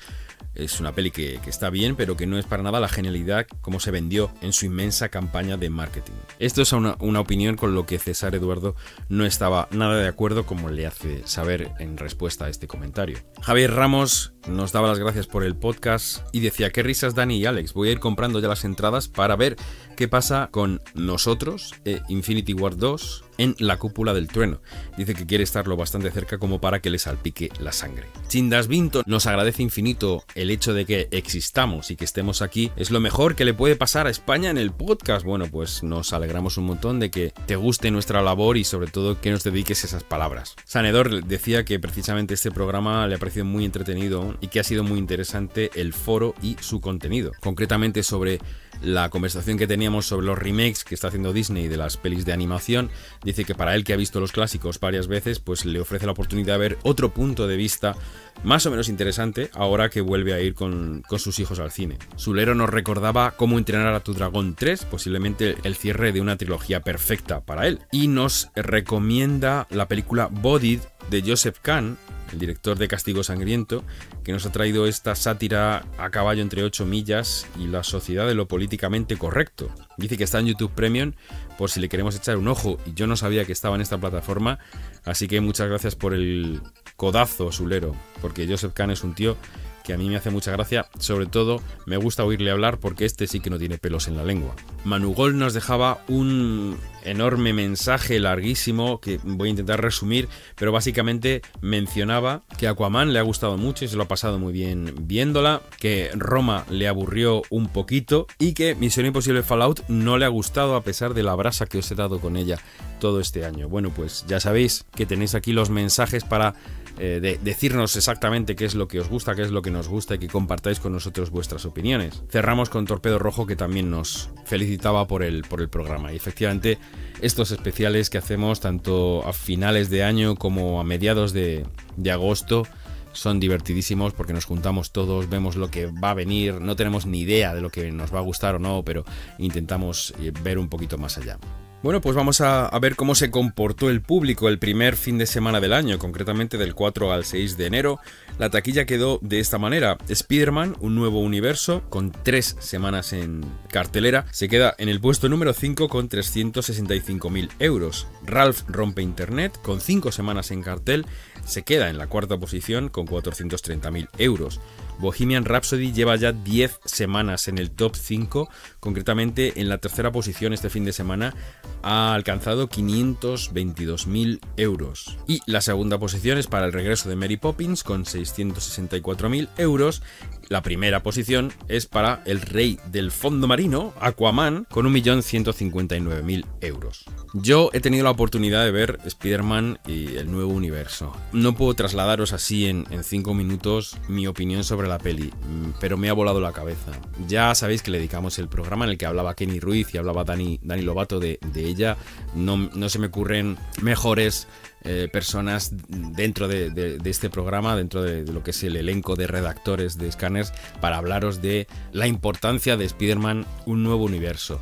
es una peli que, está bien, pero que no es para nada la genialidad como se vendió en su inmensa campaña de marketing. Esto es una, una opinión con lo que César Eduardo no estaba nada de acuerdo, como le hace saber en respuesta a este comentario. Javier Ramos nos daba las gracias por el podcast y decía, qué risas Dani y Alex, voy a ir comprando ya las entradas para ver qué pasa con nosotros, e Infinity War 2, en la cúpula del trueno. Dice que quiere estarlo bastante cerca como para que le salpique la sangre. Chindas Vinto nos agradece infinito el hecho de que existamos y que estemos aquí. Es lo mejor que le puede pasar a España en el podcast. Bueno, pues nos alegramos un montón de que te guste nuestra labor y sobre todo que nos dediques esas palabras. Sanedor decía que precisamente este programa le ha parecido muy entretenido y que ha sido muy interesante el foro y su contenido. Concretamente sobre la conversación que teníamos sobre los remakes que está haciendo Disney de las pelis de animación, dice que para él que ha visto los clásicos varias veces, pues le ofrece la oportunidad de ver otro punto de vista más o menos interesante ahora que vuelve a ir con, sus hijos al cine. Sulero nos recordaba cómo entrenar a tu dragón 3, posiblemente el cierre de una trilogía perfecta para él, y nos recomienda la película Bodied de Joseph Kahn, el director de Castigo Sangriento, que nos ha traído esta sátira a caballo entre 8 millas y la sociedad de lo políticamente correcto. Dice que está en YouTube Premium por si le queremos echar un ojo y yo no sabía que estaba en esta plataforma, así que muchas gracias por el codazo, azulero, porque Joseph Kahn es un tío que a mí me hace mucha gracia, sobre todo me gusta oírle hablar porque este sí que no tiene pelos en la lengua. Manugol nos dejaba un enorme mensaje larguísimo que voy a intentar resumir, pero básicamente mencionaba que Aquaman le ha gustado mucho y se lo ha pasado muy bien viéndola, que Roma le aburrió un poquito y que Misión Imposible Fallout no le ha gustado a pesar de la brasa que os he dado con ella todo este año. Bueno, pues ya sabéis que tenéis aquí los mensajes para eh, de decirnos exactamente qué es lo que os gusta, qué es lo que nos gusta y que compartáis con nosotros vuestras opiniones. Cerramos con Torpedo Rojo que también nos felicitaba por el, por el programa y efectivamente estos especiales que hacemos tanto a finales de año como a mediados de agosto son divertidísimos porque nos juntamos todos, vemos lo que va a venir, no tenemos ni idea de lo que nos va a gustar o no, pero intentamos eh, ver un poquito más allá. Bueno, pues vamos a, ver cómo se comportó el público el primer fin de semana del año, concretamente del 4 al 6 de enero. La taquilla quedó de esta manera. Spider-Man, un nuevo universo, con tres semanas en cartelera, se queda en el puesto número 5 con 365.000 euros. Ralph rompe Internet, con cinco semanas en cartel, se queda en la cuarta posición con 430.000 euros. Bohemian Rhapsody lleva ya 10 semanas en el top 5, concretamente en la tercera posición este fin de semana ha alcanzado 522.000 euros. Y la segunda posición es para el regreso de Mary Poppins con 664.000 euros la primera posición es para el rey del fondo marino, Aquaman, con 1.159.000 euros. Yo he tenido la oportunidad de ver Spider-Man y el nuevo universo. No puedo trasladaros así en 5 minutos mi opinión sobre la peli, mm, pero me ha volado la cabeza. Ya sabéis que le dedicamos el programa en el que hablaba Kenny Ruiz y hablaba Dani, Dani Lobato de, de ella. No, no se me ocurren mejores eh, personas dentro de, este programa, dentro de, lo que es el elenco de redactores de Scanners, para hablaros de la importancia de Spider-Man, un nuevo universo.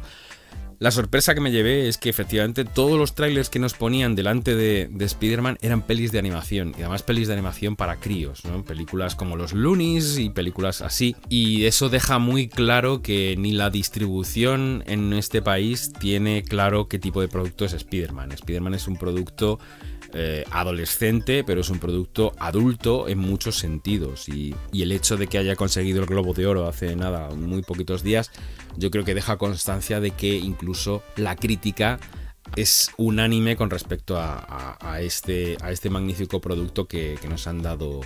La sorpresa que me llevé es que efectivamente todos los trailers que nos ponían delante de, de Spider-Man eran pelis de animación, y además pelis de animación para críos, ¿no? películas como los Loonies y películas así. Y eso deja muy claro que ni la distribución en este país tiene claro qué tipo de producto es Spider-Man. Spider-Man es un producto eh, adolescente, pero es un producto adulto en muchos sentidos. Y, el hecho de que haya conseguido el Globo de Oro hace nada, muy poquitos días, yo creo que deja constancia de que incluso la crítica es unánime con respecto a, este, a este magnífico producto que nos han dado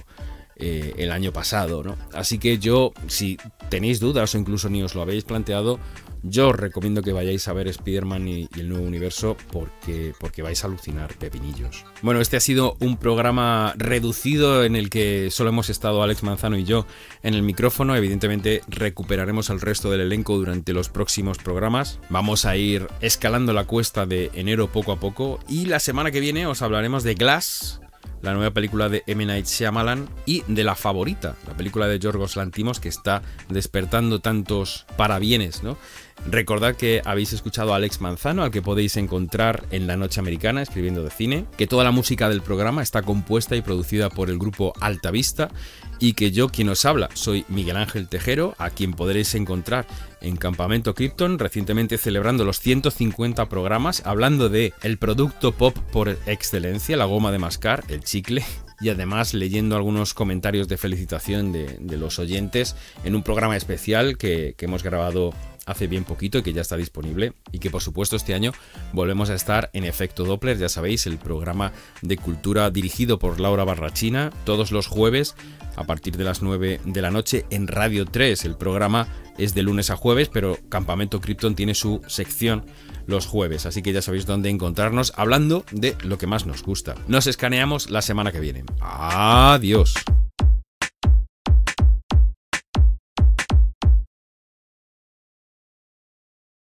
eh, el año pasado, ¿no? Así que yo, si tenéis dudas o incluso ni os lo habéis planteado, yo os recomiendo que vayáis a ver Spider-Man y, y, el nuevo universo porque, porque vais a alucinar, pepinillos. Bueno, este ha sido un programa reducido en el que solo hemos estado Alex Manzano y yo en el micrófono. Evidentemente recuperaremos al resto del elenco durante los próximos programas. Vamos a ir escalando la cuesta de enero poco a poco y la semana que viene os hablaremos de Glass la nueva película de M. Night Shyamalan y de La Favorita, la película de Yorgos Lantimos que está despertando tantos parabienes, ¿no? Recordad que habéis escuchado a Alex Manzano, al que podéis encontrar en La Noche Americana escribiendo de cine, que toda la música del programa está compuesta y producida por el grupo Alta Vista y que yo quien os habla soy Miguel Ángel Tejero, a quien podréis encontrar en Campamento Krypton, recientemente celebrando los 150 programas, hablando de el producto pop por excelencia, la goma de mascar, el chicle, y además leyendo algunos comentarios de felicitación de, los oyentes en un programa especial que hemos grabado hace bien poquito y que ya está disponible y que por supuesto este año volvemos a estar en efecto Doppler, ya sabéis, el programa de cultura dirigido por Laura Barrachina todos los jueves a partir de las 9 de la noche en Radio 3. El programa es de lunes a jueves, pero Campamento Krypton tiene su sección los jueves, así que ya sabéis dónde encontrarnos hablando de lo que más nos gusta. Nos escaneamos la semana que viene. Adiós.